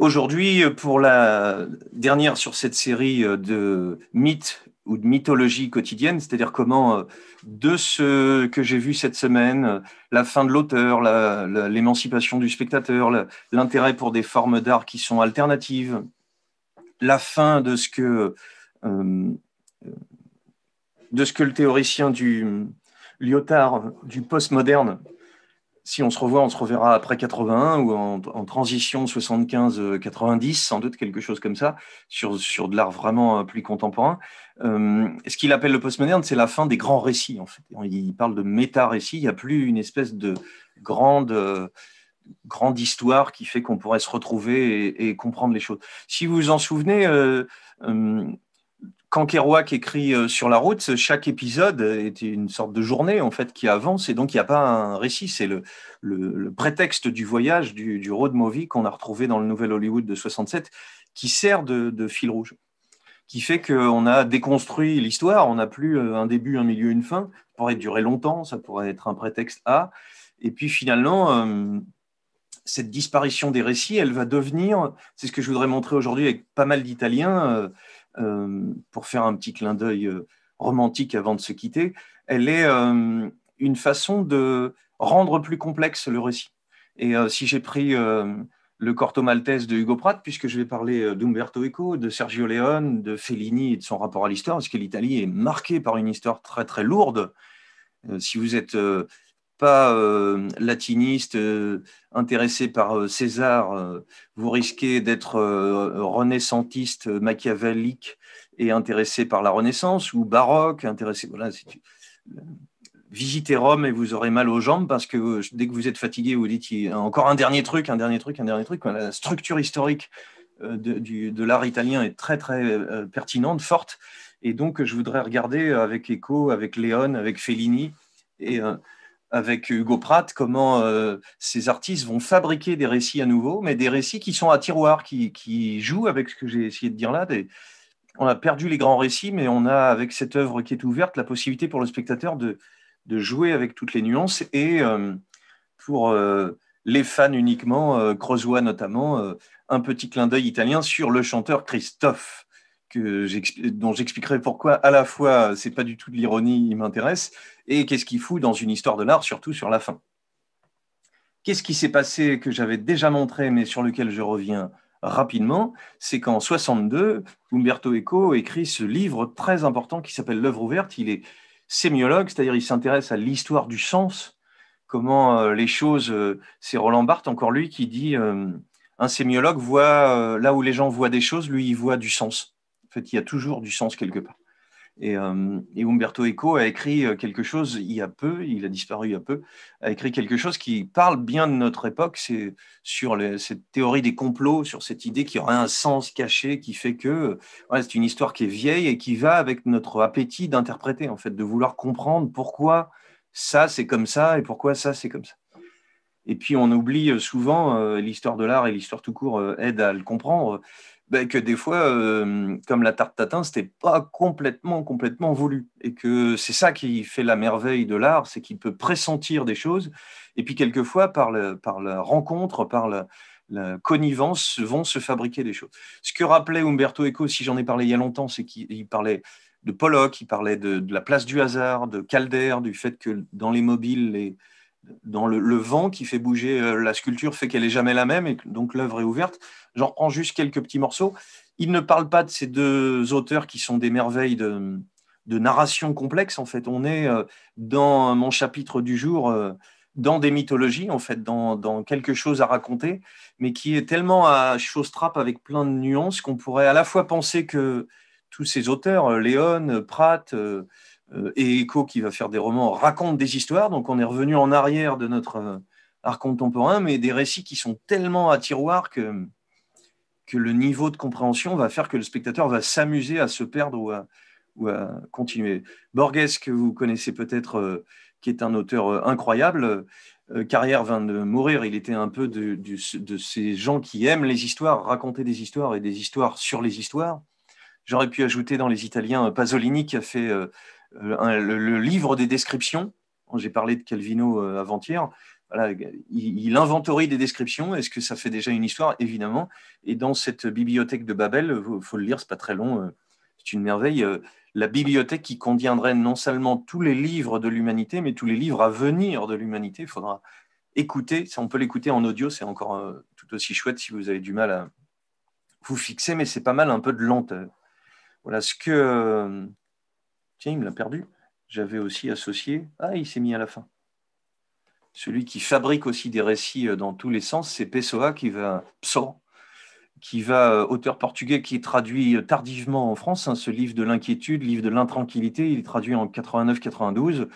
Aujourd'hui, euh, pour la dernière sur cette série euh, de mythes ou de mythologie quotidienne, c'est-à-dire comment euh, de ce que j'ai vu cette semaine, la fin de l'auteur, l'émancipation du spectateur, l'intérêt pour des formes d'art qui sont alternatives, la fin de ce que, de ce que le théoricien du Lyotard, du postmoderne, si on se revoit, on se reverra après 81 ou en, transition 75-90, euh, sans doute quelque chose comme ça, sur, sur de l'art vraiment euh, plus contemporain. Euh, ce qu'il appelle le postmoderne, c'est la fin des grands récits, en fait. Il parle de méta-récits, il n'y a plus une espèce de grande, grande histoire qui fait qu'on pourrait se retrouver et, comprendre les choses. Si vous vous en souvenez, quand Kerouac écrit euh, sur la route, chaque épisode est une sorte de journée en fait qui avance et donc il n'y a pas un récit. C'est le, prétexte du voyage, du, road movie qu'on a retrouvé dans le Nouvel Hollywood de 67 qui sert de, fil rouge, qui fait qu'on a déconstruit l'histoire. On n'a plus euh, un début, un milieu, une fin. Ça pourrait durer longtemps, ça pourrait être un prétexte A. Et puis finalement, euh, cette disparition des récits, elle va devenir, c'est ce que je voudrais montrer aujourd'hui avec pas mal d'Italiens. Euh, pour faire un petit clin d'œil euh, romantique avant de se quitter, elle est euh, une façon de rendre plus complexe le récit. Et si j'ai pris le Corto Maltese de Hugo Pratt, puisque je vais parler d'Umberto Eco, de Sergio Leone, de Fellini et de son rapport à l'histoire, parce que l'Italie est marquée par une histoire très très lourde. si vous êtes pas euh, latiniste, euh, intéressé par euh, César, vous risquez d'être renaissantiste, machiavélique et intéressé par la Renaissance, ou baroque, intéressé. Voilà, visitez Rome et vous aurez mal aux jambes parce que dès que vous êtes fatigué, vous dites encore un dernier truc, un dernier truc, un dernier truc. La structure historique de, du, de l'art italien est très très pertinente, forte. Et donc, je voudrais regarder avec Echo, avec Léon, avec Fellini. Et avec Hugo Pratt, comment euh, ces artistes vont fabriquer des récits à nouveau, mais des récits qui sont à tiroir, qui, jouent avec ce que j'ai essayé de dire là. on a perdu les grands récits, mais on a, avec cette œuvre qui est ouverte, la possibilité pour le spectateur de, jouer avec toutes les nuances. Et euh, pour euh, les fans uniquement, Crozois notamment, un petit clin d'œil italien sur le chanteur Christophe dont j'expliquerai pourquoi à la fois c'est pas du tout de l'ironie, il m'intéresse, et qu'est-ce qu'il fout dans une histoire de l'art, surtout sur la fin. Qu'est-ce qui s'est passé que j'avais déjà montré, mais sur lequel je reviens rapidement, c'est qu'en 62, Umberto Eco écrit ce livre très important qui s'appelle L'œuvre ouverte. Il est sémiologue, c'est-à-dire il s'intéresse à l'histoire du sens, comment euh, les choses. Euh, c'est Roland Barthes, encore lui, qui dit euh, un sémiologue voit là où les gens voient des choses, lui il voit du sens. En fait, il y a toujours du sens quelque part. Et, euh, Umberto Eco a écrit euh, quelque chose il y a peu, il a disparu il y a peu, a écrit quelque chose qui parle bien de notre époque, c'est sur cette théorie des complots, sur cette idée qu'il y aurait un sens caché qui fait que c'est une histoire qui est vieille et qui va avec notre appétit d'interpréter, en fait, de vouloir comprendre pourquoi ça c'est comme ça et pourquoi ça c'est comme ça. Et puis on oublie euh, souvent, l'histoire de l'art et l'histoire tout court aide à le comprendre, ben, que des fois, euh, comme la tarte tatin, c'était pas complètement, complètement voulu. Et que c'est ça qui fait la merveille de l'art, c'est qu'il peut pressentir des choses. Et puis, quelquefois, par, le, par la rencontre, par la, connivence, vont se fabriquer des choses. Ce que rappelait Umberto Eco, si j'en ai parlé il y a longtemps, c'est qu'il parlait de Pollock, il parlait de, de, la place du hasard, de Calder, du fait que dans les mobiles, les, dans le, vent qui fait bouger euh, la sculpture fait qu'elle est jamais la même et donc l'œuvre est ouverte. J'en prends juste quelques petits morceaux. Il ne parle pas de ces deux auteurs qui sont des merveilles de, narration complexe. En fait, on est euh, dans mon chapitre du jour euh, dans des mythologies, en fait, dans, quelque chose à raconter, mais qui est tellement à trappe avec plein de nuances qu'on pourrait à la fois penser que tous ces auteurs, Léon, Pratt, euh, et Eco qui va faire des romans raconte des histoires. Donc on est revenu en arrière de notre euh, art contemporain, mais des récits qui sont tellement à tiroir que, que le niveau de compréhension va faire que le spectateur va s'amuser à se perdre ou à, continuer. Borges, que vous connaissez peut-être, euh, qui est un auteur incroyable, Carrière vient de mourir, il était un peu de ces gens qui aiment les histoires, raconter des histoires et des histoires sur les histoires. J'aurais pu ajouter dans les Italiens Pasolini qui a fait le, livre des descriptions. J'ai parlé de Calvino euh, avant-hier. il, inventorie des descriptions. Est-ce que ça fait déjà une histoire Évidemment. Et dans cette bibliothèque de Babel, il euh, faut le lire, c'est pas très long, euh, c'est une merveille. La bibliothèque qui contiendrait non seulement tous les livres de l'humanité, mais tous les livres à venir de l'humanité. Il faudra écouter. On peut l'écouter en audio, c'est encore tout aussi chouette si vous avez du mal à vous fixer, mais c'est pas mal un peu de lenteur. Voilà ce que tiens, il me l'a perdu. J'avais aussi associé, ah, il s'est mis à la fin. Celui qui fabrique aussi des récits euh, dans tous les sens, c'est Pessoa qui va, Pso, qui va, euh, auteur portugais qui traduit euh, tardivement en France, hein, ce livre de l'inquiétude, livre de l'intranquillité, il est traduit en 89-92,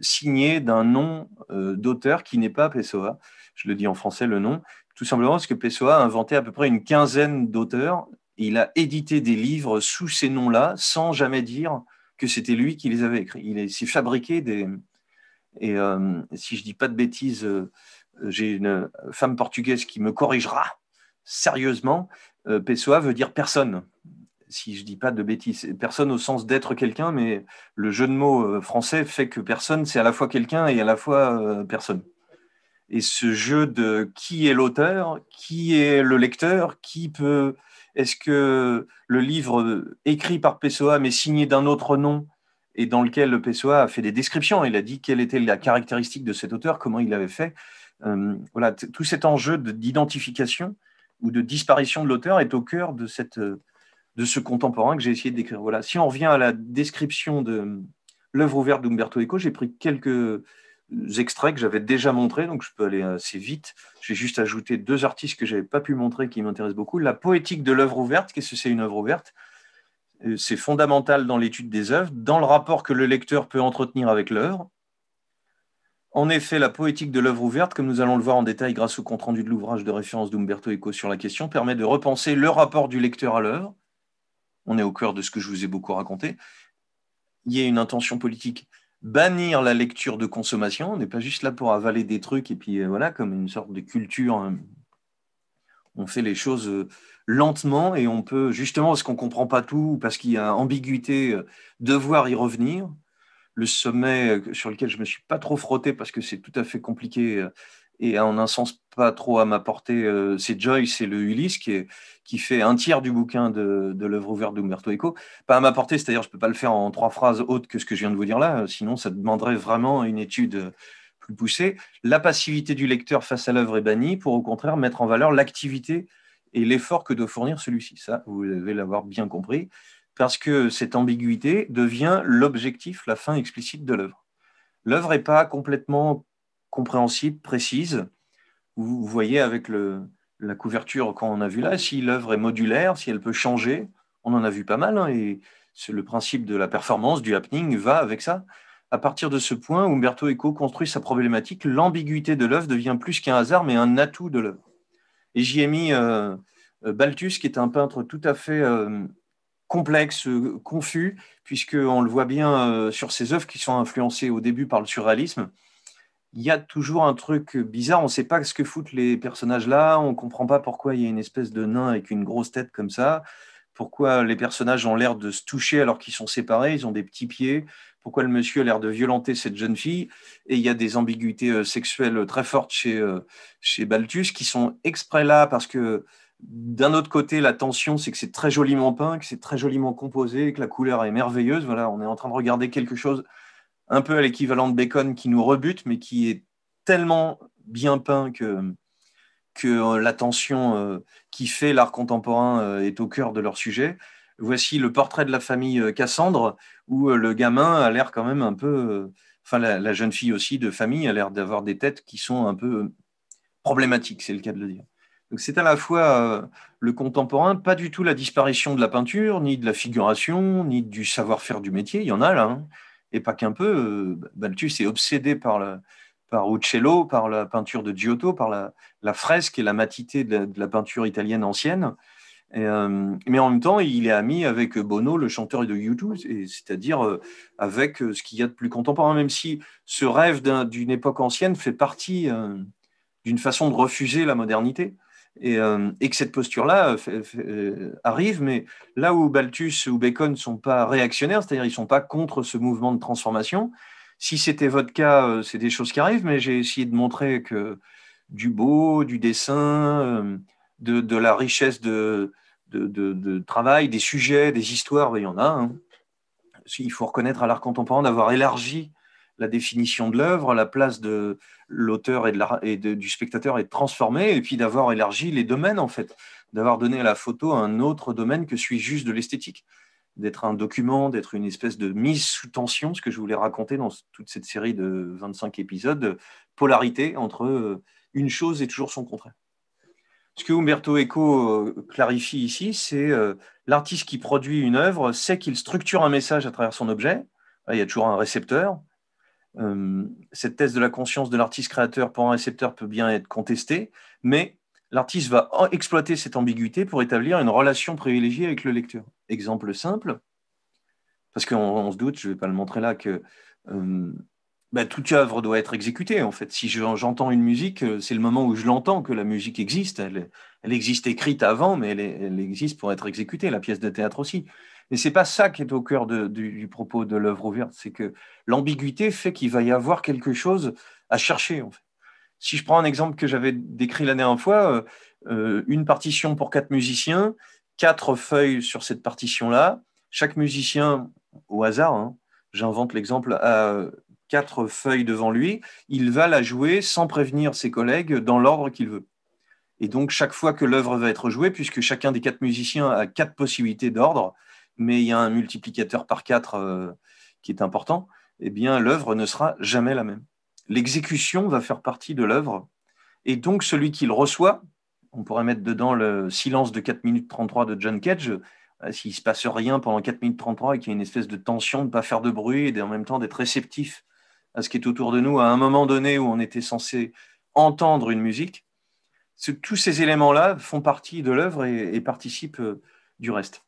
signé d'un nom d'auteur qui n'est pas Pessoa. Je le dis en français, le nom, tout simplement parce que Pessoa a inventé à peu près une quinzaine d'auteurs il a édité des livres sous ces noms-là, sans jamais dire que c'était lui qui les avait écrits. Il s'est fabriqué des... Et euh, si je dis pas de bêtises, euh, j'ai une femme portugaise qui me corrigera sérieusement. Euh, Pessoa veut dire personne, si je dis pas de bêtises. Personne au sens d'être quelqu'un, mais le jeu de mots français fait que personne, c'est à la fois quelqu'un et à la fois personne. Et ce jeu de qui est l'auteur, qui est le lecteur, qui peut est-ce que le livre écrit par Pessoa mais signé d'un autre nom et dans lequel Pessoa a fait des descriptions, il a dit quelle était la caractéristique de cet auteur, comment il l'avait fait, euh, voilà, tout cet enjeu d'identification ou de disparition de l'auteur est au cœur de, cette, de ce contemporain que j'ai essayé de décrire. Voilà. Si on revient à la description de euh, l'œuvre ouverte d'Umberto Eco, j'ai pris quelques euh, extraits que j'avais déjà montrés, donc je peux aller euh, assez vite. J'ai juste ajouté deux artistes que je n'avais pas pu montrer qui m'intéressent beaucoup. La poétique de l'œuvre ouverte, qu'est-ce que c'est une œuvre ouverte euh, C'est fondamental dans l'étude des œuvres, dans le rapport que le lecteur peut entretenir avec l'œuvre. En effet, la poétique de l'œuvre ouverte, comme nous allons le voir en détail grâce au compte-rendu de l'ouvrage de référence d'Umberto Eco sur la question, permet de repenser le rapport du lecteur à l'œuvre. On est au cœur de ce que je vous ai beaucoup raconté. Il y a une intention politique bannir la lecture de consommation. On n'est pas juste là pour avaler des trucs et puis euh, voilà, comme une sorte de culture. Hein. on fait les choses euh, lentement et on peut, justement, parce qu'on ne comprend pas tout, parce qu'il y a ambiguïté, euh, devoir y revenir. Le sommet sur lequel je ne me suis pas trop frotté parce que c'est tout à fait compliqué et en un sens pas trop à ma portée, euh, c'est Joyce et le Ulysse qui, fait un tiers du bouquin de, l'œuvre ouverte d'Umberto Eco. Pas à ma portée, c'est-à-dire je ne peux pas le faire en trois phrases hautes que ce que je viens de vous dire là, euh, sinon ça demanderait vraiment une étude euh, plus poussée. La passivité du lecteur face à l'œuvre est bannie pour au contraire mettre en valeur l'activité et l'effort que doit fournir celui-ci. Ça, vous devez l'avoir bien compris, parce que cette ambiguïté devient l'objectif, la fin explicite de l'œuvre. L'œuvre n'est pas complètement compréhensible, précise. Vous, voyez avec la couverture qu'on a vu là, si l'œuvre est modulaire, si elle peut changer, on en a vu pas mal, hein, et le principe de la performance, du happening, va avec ça. À partir de ce point, Umberto Eco construit sa problématique, l'ambiguïté de l'œuvre devient plus qu'un hasard, mais un atout de l'œuvre. Et j'y ai mis euh, euh, Balthus, qui est un peintre tout à fait euh, complexe, confus, puisqu'on le voit bien sur ses œuvres qui sont influencées au début par le surréalisme, il y a toujours un truc bizarre. On ne sait pas ce que foutent les personnages là. On ne comprend pas pourquoi il y a une espèce de nain avec une grosse tête comme ça. Pourquoi les personnages ont l'air de se toucher alors qu'ils sont séparés, ils ont des petits pieds. Pourquoi le monsieur a l'air de violenter cette jeune fille. Et il y a des ambiguïtés euh, sexuelles euh, très fortes chez, euh, chez Balthus qui sont exprès là parce que d'un autre côté, la tension, c'est que c'est très joliment peint, que c'est très joliment composé, que la couleur est merveilleuse. Voilà, on est en train de regarder quelque chose un peu à l'équivalent de Bacon qui nous rebute, mais qui est tellement bien peint que, euh, l'attention euh, qui fait l'art contemporain euh, est au cœur de leur sujet. Voici le portrait de la famille Cassandre, où le gamin a l'air quand même un peu, enfin la, jeune fille aussi de famille a l'air d'avoir des têtes qui sont un peu problématiques, c'est le cas de le dire. Donc c'est à la fois le contemporain, pas du tout la disparition de la peinture, ni de la figuration, ni du savoir-faire du métier, il y en a là. Hein et pas qu'un peu. Euh, Balthus est obsédé par, par Uccello, par la peinture de Giotto, par la, fresque et la matité de la, peinture italienne ancienne. Euh, mais en même temps, il est ami avec Bono, le chanteur de YouTube, 2 cest c'est-à-dire euh, avec ce qu'il y a de plus contemporain, même si ce rêve d'une époque ancienne fait partie d'une façon de refuser la modernité. Euh, et, que cette posture-là euh, euh, arrive, mais là où Balthus ou Bacon ne sont pas réactionnaires, c'est-à-dire ils ne sont pas contre ce mouvement de transformation, si c'était votre cas, c'est des choses qui arrivent, mais j'ai essayé de montrer que du beau, du dessin, de, la richesse de, travail, des sujets, des histoires, ben, il y en a. Hein. Il faut reconnaître à l'art contemporain d'avoir élargi la définition de l'œuvre, la place de l'auteur et, de et du spectateur est transformée, et puis d'avoir élargi les domaines, en fait, d'avoir donné à la photo un autre domaine que celui juste de l'esthétique, d'être un document, d'être une espèce de mise sous tension, ce que je voulais raconter dans toute cette série de 25 épisodes, polarité entre euh, une chose et toujours son contraire. Ce que Umberto Eco euh, clarifie ici, c'est euh, l'artiste qui produit une œuvre sait qu'il structure un message à travers son objet. Il y a toujours un récepteur, euh, cette thèse de la conscience de l'artiste créateur pour un récepteur peut bien être contestée, mais l'artiste va exploiter cette ambiguïté pour établir une relation privilégiée avec le lecteur. Exemple simple, parce qu'on se doute, je ne vais pas le montrer là, que euh, bah, toute œuvre doit être exécutée. En fait, si j'entends une musique, euh, c'est le moment où je l'entends que la musique existe. Elle, existe écrite avant, mais elle existe pour être exécutée. La pièce de théâtre aussi. Mais c'est pas ça qui est au cœur du, propos de l'œuvre ouverte, c'est que l'ambiguïté fait qu'il va y avoir quelque chose à chercher. En fait. Si je prends un exemple que j'avais décrit l'année dernière fois, euh, euh, une partition pour quatre musiciens, quatre feuilles sur cette partition-là, chaque musicien, au hasard, hein, j'invente l'exemple, a quatre feuilles devant lui, il va la jouer sans prévenir ses collègues dans l'ordre qu'il veut. Et donc, chaque fois que l'œuvre va être jouée, puisque chacun des quatre musiciens a quatre possibilités d'ordre, mais il y a un multiplicateur par quatre euh, qui est important, eh bien l'œuvre ne sera jamais la même. L'exécution va faire partie de l'œuvre, et donc celui qui le reçoit, on pourrait mettre dedans le silence de 4 minutes 33 de John Cage, euh, s'il ne se passe rien pendant 4 minutes 33 et qu'il y a une espèce de tension de ne pas faire de bruit et en même temps d'être réceptif à ce qui est autour de nous à un moment donné où on était censé entendre une musique, tous ces éléments-là font partie de l'œuvre et participent euh, du reste.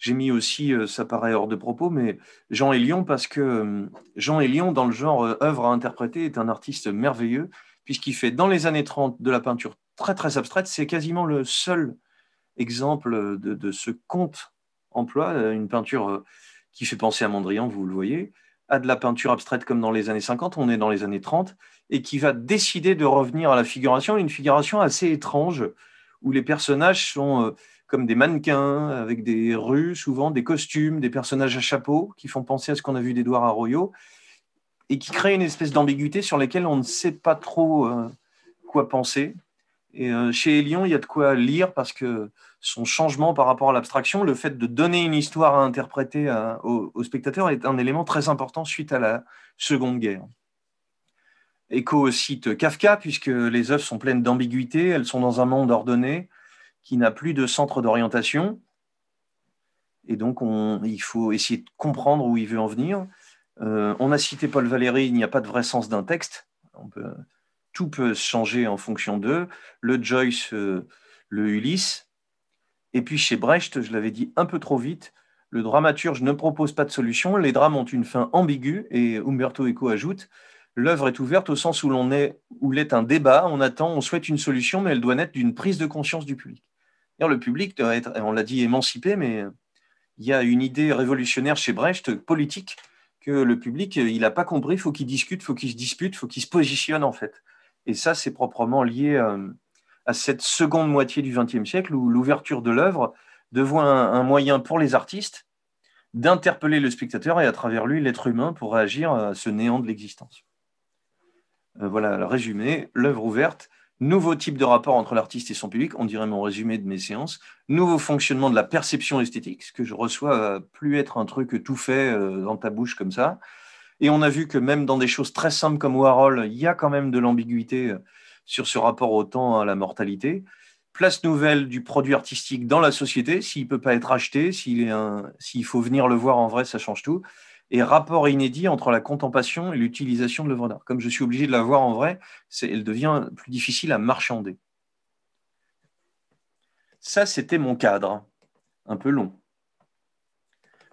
J'ai mis aussi, euh, ça paraît hors de propos, mais Jean Elion, parce que euh, Jean Elion, dans le genre euh, œuvre à interpréter, est un artiste merveilleux, puisqu'il fait dans les années 30 de la peinture très très abstraite. C'est quasiment le seul exemple de, ce compte emploi, une peinture qui fait penser à Mondrian, vous le voyez, à de la peinture abstraite comme dans les années 50, on est dans les années 30, et qui va décider de revenir à la figuration, une figuration assez étrange, où les personnages sont comme des mannequins, avec des rues, souvent des costumes, des personnages à chapeau qui font penser à ce qu'on a vu d'Edouard Arroyo et qui créent une espèce d'ambiguïté sur laquelle on ne sait pas trop euh, quoi penser. Et euh, chez Elion, il y a de quoi lire parce que son changement par rapport à l'abstraction, le fait de donner une histoire à interpréter aux spectateurs, spectateur est un élément très important suite à la Seconde Guerre. Écho cite Kafka, puisque les œuvres sont pleines d'ambiguïté, elles sont dans un monde ordonné, qui n'a plus de centre d'orientation. Et donc, il faut essayer de comprendre où il veut en venir. Euh, on a cité Paul Valéry, il n'y a pas de vrai sens d'un texte. tout peut, tout peut changer en fonction d'eux. Le Joyce, euh, le Ulysse. Et puis chez Brecht, je l'avais dit un peu trop vite, le dramaturge ne propose pas de solution, les drames ont une fin ambiguë, et Umberto Eco ajoute, l'œuvre est ouverte au sens où l'on est, où l'est un débat, on attend, on souhaite une solution, mais elle doit naître d'une prise de conscience du public. Le public doit être, on l'a dit, émancipé, mais il y a une idée révolutionnaire chez Brecht, politique, que le public, il n'a pas compris, faut qu'il discute, faut qu'il se dispute, faut qu'il se positionne en fait. Et ça, c'est proprement lié euh, à, cette seconde moitié du XXe siècle où l'ouverture de l'œuvre devient un, moyen pour les artistes d'interpeller le spectateur et à travers lui l'être humain pour réagir à ce néant de l'existence. Voilà euh, voilà, résumé, l'œuvre ouverte, Nouveau type de rapport entre l'artiste et son public, on dirait mon résumé de mes séances. Nouveau fonctionnement de la perception esthétique, ce que je reçois va euh, plus être un truc tout fait euh, dans ta bouche comme ça. Et on a vu que même dans des choses très simples comme Warhol, il y a quand même de l'ambiguïté euh, sur ce rapport au temps, à la mortalité. Place nouvelle du produit artistique dans la société, s'il ne peut pas être acheté, s'il faut venir le voir en vrai, ça change tout et rapport inédit entre la contemplation et l'utilisation de l'œuvre d'art. Comme je suis obligé de la voir en vrai, elle devient plus difficile à marchander. Ça, c'était mon cadre, un peu long.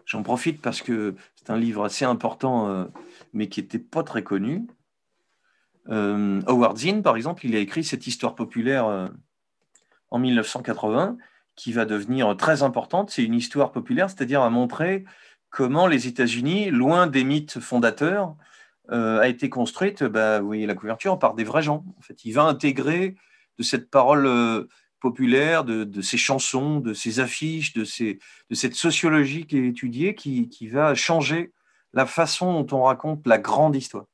J'en profite parce que c'est un livre assez important, euh, mais qui n'était pas très connu. Euh, Howard Zinn, par exemple, il a écrit cette histoire populaire euh, en 1980 qui va devenir très importante. C'est une histoire populaire, c'est-à-dire à montrer comment les États-Unis, loin des mythes fondateurs, euh, a été construite, bah, vous voyez la couverture, par des vrais gens. En fait, il va intégrer de cette parole euh, populaire, de, ces chansons, de ces affiches, de, ces, de cette sociologie qui est étudiée, qui, qui va changer la façon dont on raconte la grande histoire.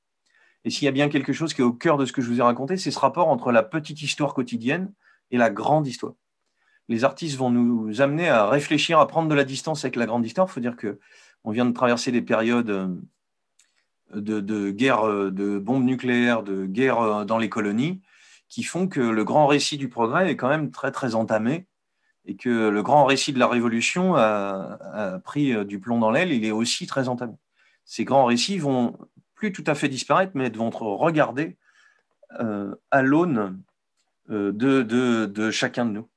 Et s'il y a bien quelque chose qui est au cœur de ce que je vous ai raconté, c'est ce rapport entre la petite histoire quotidienne et la grande histoire. Les artistes vont nous amener à réfléchir, à prendre de la distance avec la grande histoire. Il faut dire que on vient de traverser des périodes euh, de, guerre euh, de bombes nucléaires, de guerre euh, dans les colonies, qui font que le grand récit du progrès est quand même très, très entamé et que le grand récit de la Révolution a, pris du plomb dans l'aile, il est aussi très entamé. Ces grands récits vont plus tout à fait disparaître, mais vont être regardés à l'aune de chacun de nous.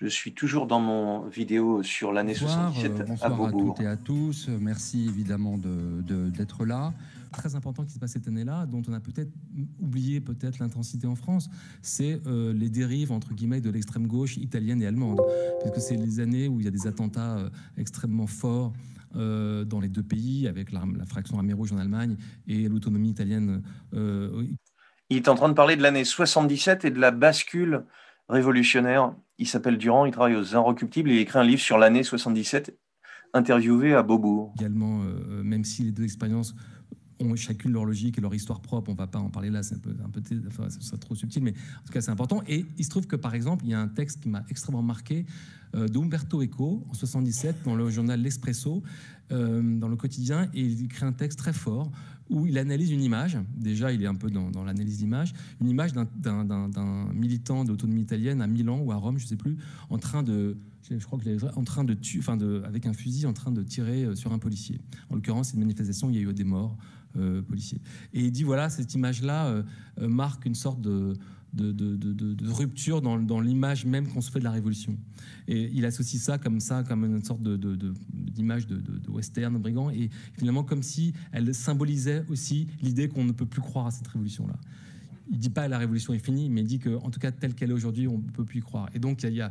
Je suis toujours dans mon vidéo sur l'année 77 euh, à Beaubourg. Bonsoir à toutes et à tous. Merci évidemment d'être là. Très important qui se passe cette année-là, dont on a peut-être oublié peut-être l'intensité en France, c'est euh, les dérives entre guillemets de l'extrême gauche italienne et allemande, puisque c'est les années où il y a des attentats euh, extrêmement forts. dans les deux pays, avec la, la fraction armée rouge en Allemagne et l'autonomie italienne. Il est en train de parler de l'année 77 et de la bascule révolutionnaire. Il s'appelle Durand, il travaille aux Inrecuptibles et il écrit un livre sur l'année 77, interviewé à Bobo. Également, euh, même si les deux expériences ont chacune leur logique et leur histoire propre, on ne va pas en parler là, c'est un peu, trop subtil, mais en tout cas c'est important. Et il se trouve que par exemple, il y a un texte qui m'a extrêmement marqué euh, Eco en 77 dans le journal L'Espresso, euh, dans le quotidien, et il écrit un texte très fort où il analyse une image. Déjà, il est un peu dans, l'analyse d'image. Une image d'un militant d'autonomie italienne à Milan ou à Rome, je ne sais plus, en train de, je crois que en train de tuer, enfin de, avec un fusil, en train de tirer euh, sur un policier. En l'occurrence, c'est une manifestation où il y a eu des morts euh, policiers. Et il dit voilà, cette image-là euh, marque une sorte de de, rupture dans, dans l'image même qu'on se fait de la Révolution. Et il associe ça comme ça, comme une sorte d'image de, western brigand, et finalement comme si elle symbolisait aussi l'idée qu'on ne peut plus croire à cette révolution-là il dit pas la révolution est finie, mais il dit que, en tout cas, telle qu'elle est aujourd'hui, on peut plus y croire. Et donc, il y, a,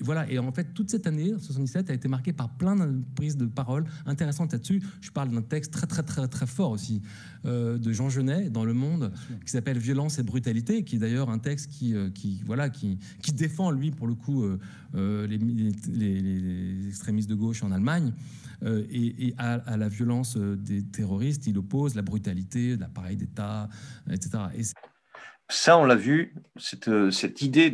voilà. Et en fait, toute cette année 77 a été marquée par plein de prises de parole intéressantes là-dessus. Je parle d'un texte très, très, très, très fort aussi euh, de Jean Genet dans Le Monde, qui s'appelle Violence et brutalité, qui est d'ailleurs un texte qui, euh, qui voilà, qui, défend lui pour le coup euh, les, extrémistes de gauche en Allemagne et, à, la violence des terroristes. Il oppose la brutalité, l'appareil d'État, etc. Et ça, on l'a vu, cette, euh, idée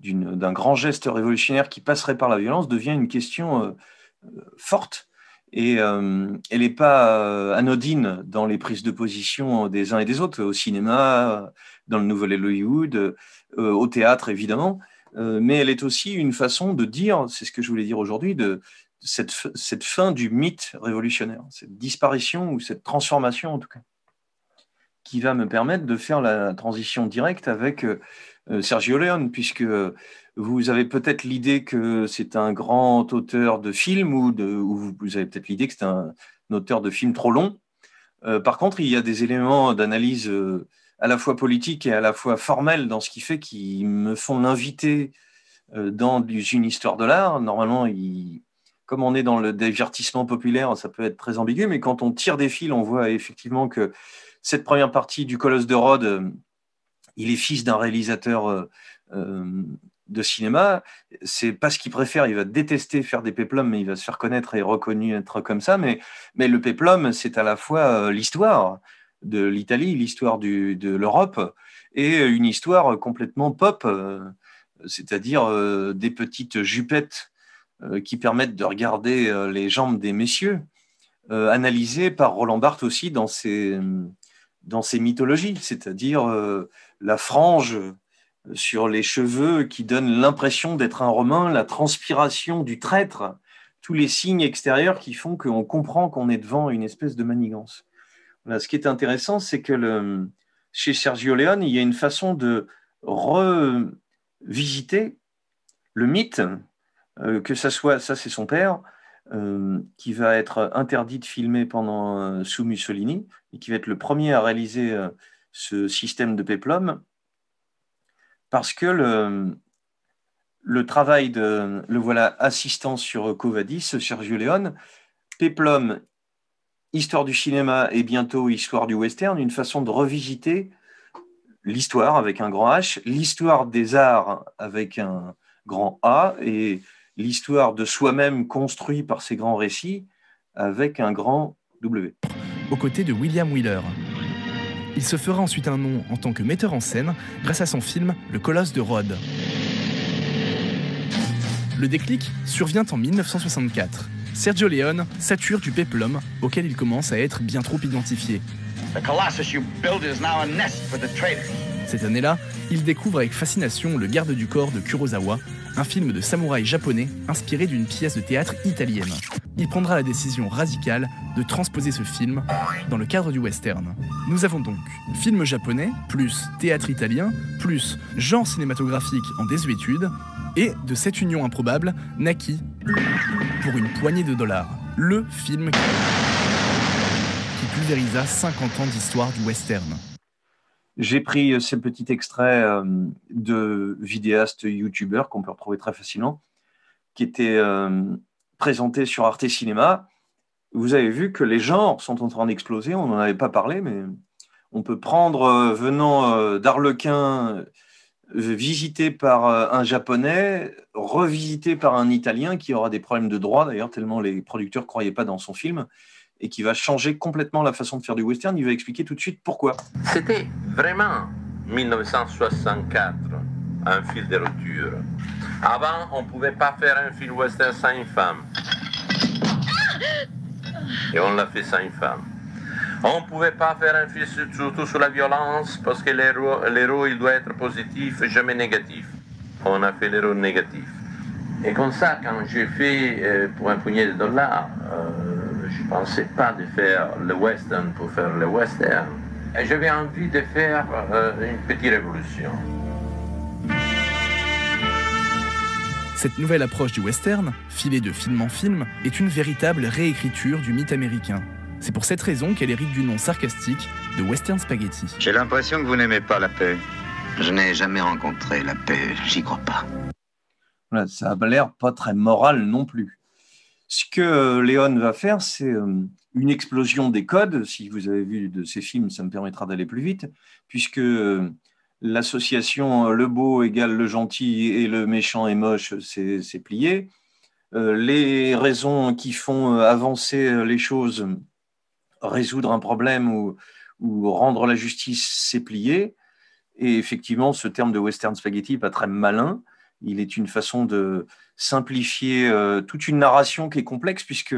d'un grand geste révolutionnaire qui passerait par la violence devient une question euh, euh, forte et elle n'est pas anodine dans les prises de position des uns et des autres, au cinéma, dans le nouvel Hollywood, au théâtre évidemment, mais elle est aussi une façon de dire, c'est ce que je voulais dire aujourd'hui, de cette fin du mythe révolutionnaire, cette disparition ou cette transformation en tout cas qui va me permettre de faire la transition directe avec euh, euh, Sergio Leone, puisque euh, vous avez peut-être l'idée que c'est un grand auteur de film ou, de, vous avez peut-être l'idée que c'est un, auteur de film trop long. par contre, il y a des éléments d'analyse à la fois politique et à la fois formelle dans ce qui fait qui me font l'inviter dans une histoire de l'art. Normalement, il, comme on est dans le divertissement populaire, ça peut être très ambigu, mais quand on tire des fils, on voit effectivement que cette première partie du Colosse de Rhodes, euh, il est fils d'un réalisateur euh, euh, de cinéma, c'est pas ce qu'il préfère. Il va détester faire des péplums, mais il va se faire connaître et reconnu être comme ça. Mais, mais le péplum, c'est à la fois l'histoire de l'Italie, l'histoire de l'Europe et une histoire complètement pop, c'est-à-dire des petites jupettes qui permettent de regarder les jambes des messieurs, analysées par Roland Barthes aussi dans ses, dans ses mythologies, c'est-à-dire euh, la frange euh, sur les cheveux qui donne l'impression d'être un Romain, la transpiration du traître, tous les signes extérieurs qui font qu'on comprend qu'on est devant une espèce de manigance. ce qui est intéressant, c'est que chez Sergio Leone, il y a une façon de revisiter le mythe, euh, que ça soit, ça c'est son père, euh, qui va être interdit de filmer pendant euh, sous Mussolini et qui va être le premier à réaliser euh, ce système de péplum parce que le, le travail de le voilà assistant sur Covadis, Sergio Leone, péplum histoire du cinéma et bientôt histoire du western, une façon de revisiter l'histoire avec un grand H, l'histoire des arts avec un grand A et l'histoire de soi-même construit par ses grands récits avec un grand W. Aux côtés de William Wheeler. Il se fera ensuite un nom en tant que metteur en scène grâce à son film Le Colosse de Rhodes. Le déclic survient en 1964. Sergio Leone sature du peplum auquel il commence à être bien trop identifié. Cette année-là, il découvre avec fascination Le garde du corps de Kurosawa un film de samouraï japonais inspiré d'une pièce de théâtre italienne. Il prendra la décision radicale de transposer ce film dans le cadre du western. Nous avons donc film japonais, plus théâtre italien, plus genre cinématographique en désuétude, et de cette union improbable naquit, pour une poignée de dollars, le film qui pulvérisa 50 ans d'histoire du western. J'ai pris euh, ces petits extraits euh, de vidéastes youtubeurs qu'on peut retrouver très facilement, qui était euh, présenté sur Arte Cinéma. Vous avez vu que les genres sont en train d'exploser, on n'en avait pas parlé, mais on peut prendre, venant d'Arlequin, visité par un Japonais, revisité par un Italien qui aura des problèmes de droit, d'ailleurs, tellement les producteurs ne croyaient pas dans son film et qui va changer complètement la façon de faire du western. Il va expliquer tout de suite pourquoi. C'était vraiment 1964, un fil de rupture. Avant, on ne pouvait pas faire un film western sans une femme. Et on l'a fait sans une femme. On ne pouvait pas faire un film surtout sur la violence parce que l'héros, il doit être positif jamais négatif. On a fait l'héros négatif. Et comme ça, quand j'ai fait euh, pour un poignet de dollars, euh, je ne pas de faire le western pour faire le western. Et j'avais envie de faire euh, une petite révolution. Cette nouvelle approche du western, filée de film en film, est une véritable réécriture du mythe américain. C'est pour cette raison qu'elle hérite du nom sarcastique de western spaghetti. J'ai l'impression que vous n'aimez pas la paix. Je n'ai jamais rencontré la paix, j'y crois pas. ça a l'air pas très moral non plus. Ce que euh, Léon va faire, c'est euh, une explosion des codes. Si vous avez vu de ces films, ça me permettra d'aller plus vite, puisque euh, l'association le beau égale le gentil et le méchant est moche, c'est plié. Les raisons qui font avancer les choses, résoudre un problème ou, ou rendre la justice, c'est plié. Et effectivement, ce terme de western spaghetti n'est pas très malin. Il est une façon de, simplifier euh, toute une narration qui est complexe, puisque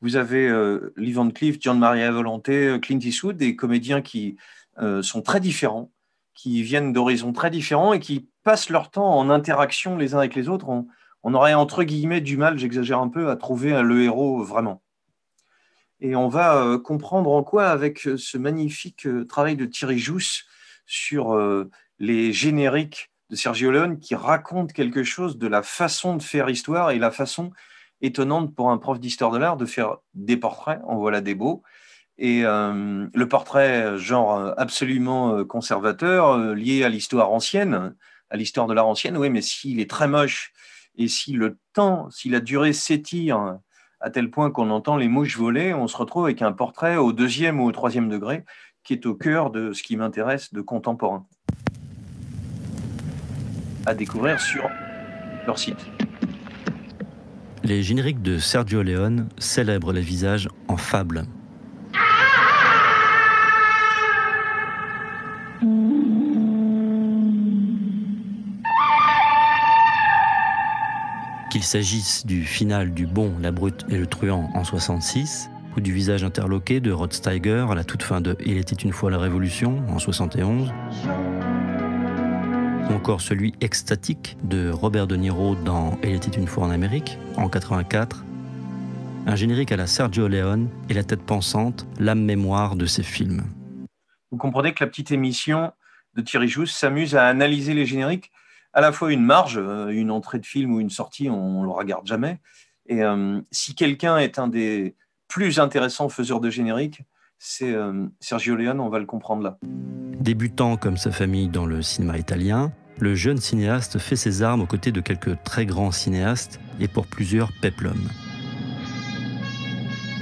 vous avez euh, Lee Van Cleef, John Maria Volonté, euh, Clint Eastwood, des comédiens qui sont très différents, qui viennent d'horizons très différents et qui passent leur temps en interaction les uns avec les autres. On, on aurait entre guillemets du mal, j'exagère un peu, à trouver le héros vraiment. Et on va comprendre en quoi, avec ce magnifique travail de Thierry Jousse sur les génériques de Sergio Leone qui raconte quelque chose de la façon de faire histoire et la façon étonnante pour un prof d'histoire de l'art de faire des portraits, en voilà des beaux. Et euh, le portrait, genre euh, absolument euh, conservateur, lié à l'histoire ancienne, à l'histoire de l'art ancienne, oui, mais s'il est très moche et si le temps, si la durée s'étire à tel point qu'on entend les mouches voler, on se retrouve avec un portrait au deuxième ou au troisième degré qui est au cœur de ce qui m'intéresse de contemporain à découvrir sur leur site. Les génériques de Sergio Leone célèbrent les visages en fable. Qu'il s'agisse du final du Bon, la Brute et le Truand en 66, ou du visage interloqué de Rod Steiger à la toute fin de Il était une fois la Révolution en 71 ou encore celui extatique de Robert De Niro dans Elle était une fois en Amérique en 84. Un générique à la Sergio Leone et la tête pensante, l'âme mémoire de ces films. Vous comprenez que la petite émission de Thierry Jousse s'amuse à analyser les génériques, à la fois une marge, euh, une entrée de film ou une sortie, on ne le regarde jamais. Et euh, si quelqu'un est un des plus intéressants faiseurs de génériques, c'est euh, Sergio Leone, on va le comprendre là. Débutant comme sa famille dans le cinéma italien, le jeune cinéaste fait ses armes aux côtés de quelques très grands cinéastes et pour plusieurs peplums.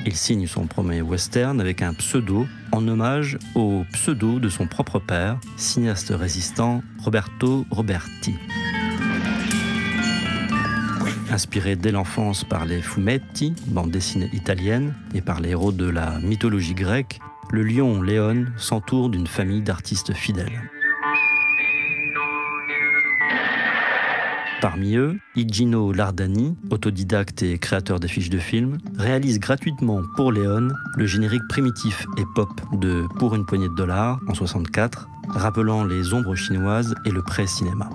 Il signe son premier western avec un pseudo en hommage au pseudo de son propre père, cinéaste résistant Roberto Roberti. Inspiré dès l'enfance par les fumetti, bande dessinée italienne, et par les héros de la mythologie grecque, le lion Léon s'entoure d'une famille d'artistes fidèles. Parmi eux, Igino Lardani, autodidacte et créateur des fiches de films, réalise gratuitement pour Léon le générique primitif et pop de Pour une poignée de dollars en 64, rappelant les ombres chinoises et le pré-cinéma.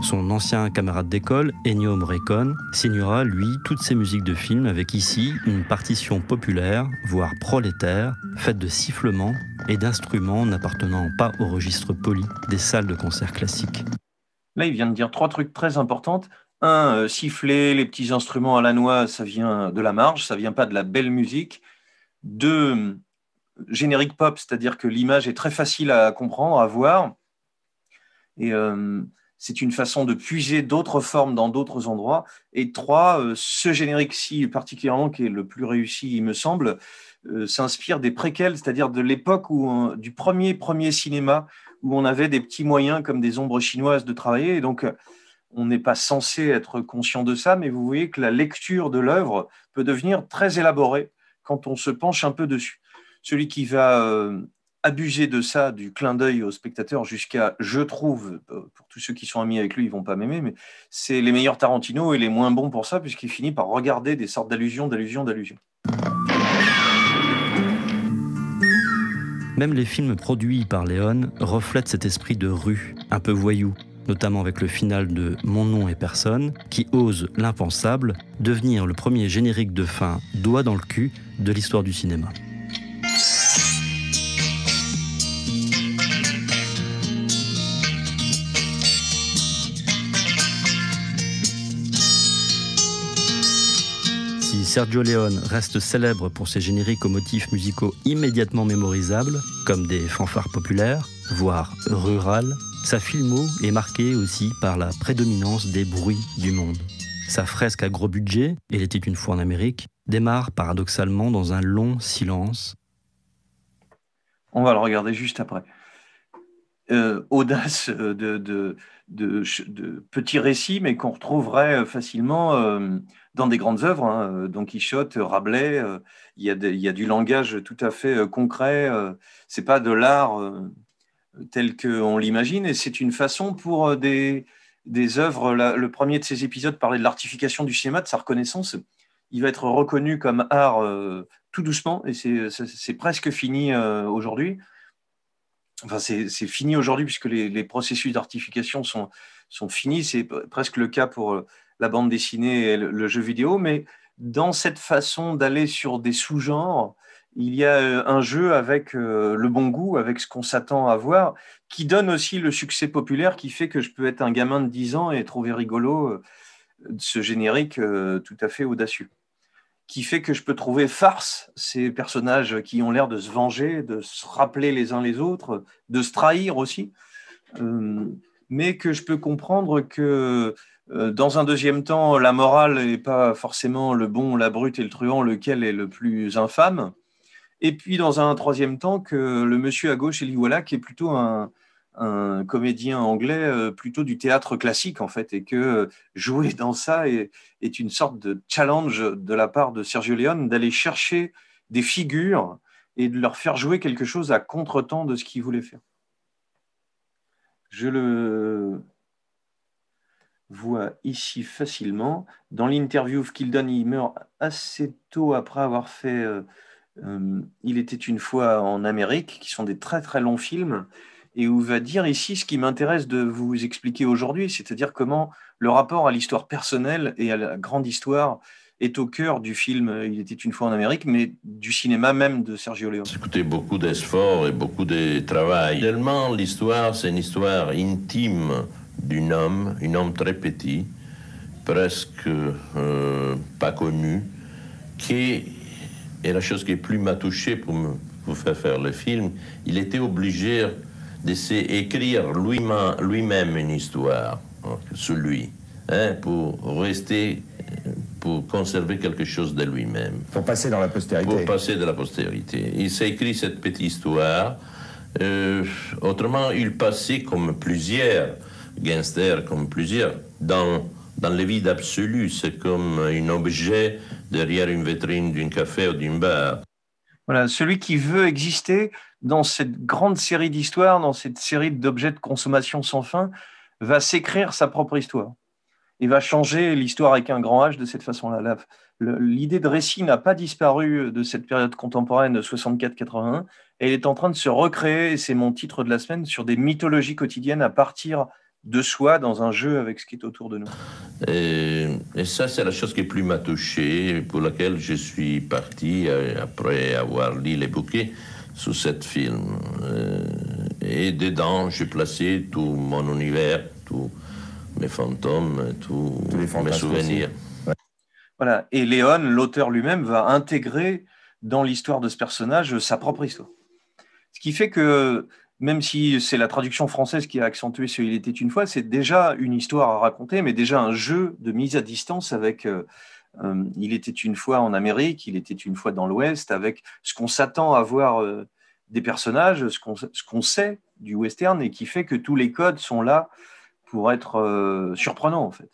Son ancien camarade d'école, Ennio Morricone, signera lui toutes ses musiques de films avec ici une partition populaire, voire prolétaire, faite de sifflements et d'instruments n'appartenant pas au registre poli des salles de concert classiques. Là, il vient de dire trois trucs très importants. Un, euh, siffler les petits instruments à la noix, ça vient de la marge, ça vient pas de la belle musique. Deux, générique pop, c'est-à-dire que l'image est très facile à comprendre, à voir. Et euh, c'est une façon de puiser d'autres formes dans d'autres endroits. Et trois, euh, ce générique-ci particulièrement, qui est le plus réussi, il me semble, s'inspire des préquels, c'est-à-dire de l'époque où du premier premier cinéma où on avait des petits moyens comme des ombres chinoises de travailler. Et donc, on n'est pas censé être conscient de ça, mais vous voyez que la lecture de l'œuvre peut devenir très élaborée quand on se penche un peu dessus. Celui qui va euh, abuser de ça, du clin d'œil au spectateur, jusqu'à je trouve, euh, pour tous ceux qui sont amis avec lui, ils vont pas m'aimer, mais c'est les meilleurs Tarantino et les moins bons pour ça, puisqu'il finit par regarder des sortes d'allusions, d'allusions, d'allusions. Même les films produits par Léon reflètent cet esprit de rue, un peu voyou, notamment avec le final de Mon nom et personne, qui ose l'impensable devenir le premier générique de fin doigt dans le cul de l'histoire du cinéma. Sergio Leone reste célèbre pour ses génériques aux motifs musicaux immédiatement mémorisables, comme des fanfares populaires, voire rurales, sa filmo est marquée aussi par la prédominance des bruits du monde. Sa fresque à gros budget, Il était une fois en Amérique, démarre paradoxalement dans un long silence. On va le regarder juste après. Euh, audace euh, de, de, petits récits, mais qu'on retrouverait euh, facilement dans des grandes œuvres, hein, euh, Don Quichotte, Rabelais, euh, il y, a du langage tout à fait euh, concret, c'est pas de l'art tel qu'on l'imagine, et c'est une façon pour des, des œuvres, le premier de ces épisodes parlait de l'artification du cinéma, de sa reconnaissance, il va être reconnu comme art tout doucement, et c'est presque fini aujourd'hui. Enfin, c'est fini aujourd'hui puisque les, processus d'artification sont finis. C'est presque le cas pour la bande dessinée et le, jeu vidéo, mais dans cette façon d'aller sur des sous-genres, il y a euh, un jeu avec euh, le bon goût, avec ce qu'on s'attend à voir, qui donne aussi le succès populaire qui fait que je peux être un gamin de 10 ans et trouver rigolo euh, ce générique tout à fait audacieux. Qui fait que je peux trouver farce ces personnages qui ont l'air de se venger, de se rappeler les uns les autres, de se trahir aussi, mais que je peux comprendre que euh, dans un deuxième temps, la morale n'est pas forcément le bon, la brute et le truand, lequel est le plus infâme. Et puis, dans un troisième temps, que le monsieur à gauche, Eliwala, qui est plutôt un, comédien anglais, euh, plutôt du théâtre classique, en fait, et que jouer dans ça est, est une sorte de challenge de la part de Sergio Leone d'aller chercher des figures et de leur faire jouer quelque chose à contre-temps de ce qu'il voulait faire. Je le voit ici facilement. Dans l'interview qu'il donne, il meurt assez tôt après avoir fait euh, euh, Il était une fois en Amérique, qui sont des très très longs films, et où va dire ici ce qui m'intéresse de vous expliquer aujourd'hui, c'est-à-dire comment le rapport à l'histoire personnelle et à la grande histoire est au cœur du film Il était une fois en Amérique, mais du cinéma même de Sergio Leone. écouté beaucoup d'efforts et beaucoup de travail. Tellement l'histoire, c'est une histoire intime d'un homme, un homme très petit, presque euh, pas connu, qui est la chose qui plus m'a touché pour me faire faire le film. Il était obligé de s'écrire lui-même lui une histoire hein, sous lui, hein, pour rester, pour conserver quelque chose de lui-même. Pour passer dans la postérité. Pour passer de la postérité. Il s'est écrit cette petite histoire. Euh, autrement, il passait comme plusieurs gangster comme plusieurs, dans, dans le vide absolu. C'est comme un objet derrière une vitrine d'un café ou d'une bar. Voilà, celui qui veut exister dans cette grande série d'histoires, dans cette série d'objets de consommation sans fin, va s'écrire sa propre histoire et va changer l'histoire avec un grand H de cette façon-là. L'idée de récit n'a pas disparu de cette période contemporaine 64-81, elle est en train de se recréer, et c'est mon titre de la semaine, sur des mythologies quotidiennes à partir de soi dans un jeu avec ce qui est autour de nous. Et, ça, c'est la chose qui plus m'a touché, pour laquelle je suis parti euh, après avoir lu les bouquets sous cette film. Euh, et dedans, j'ai placé tout mon univers, tous mes fantômes, tous mes souvenirs. Voilà. Et Léon, l'auteur lui-même, va intégrer dans l'histoire de ce personnage sa propre histoire. Ce qui fait que même si c'est la traduction française qui a accentué ce Il était une fois, c'est déjà une histoire à raconter, mais déjà un jeu de mise à distance avec euh, euh, Il était une fois en Amérique, Il était une fois dans l'Ouest, avec ce qu'on s'attend à voir euh, des personnages, ce qu'on sait du western, et qui fait que tous les codes sont là pour être surprenants, en fait.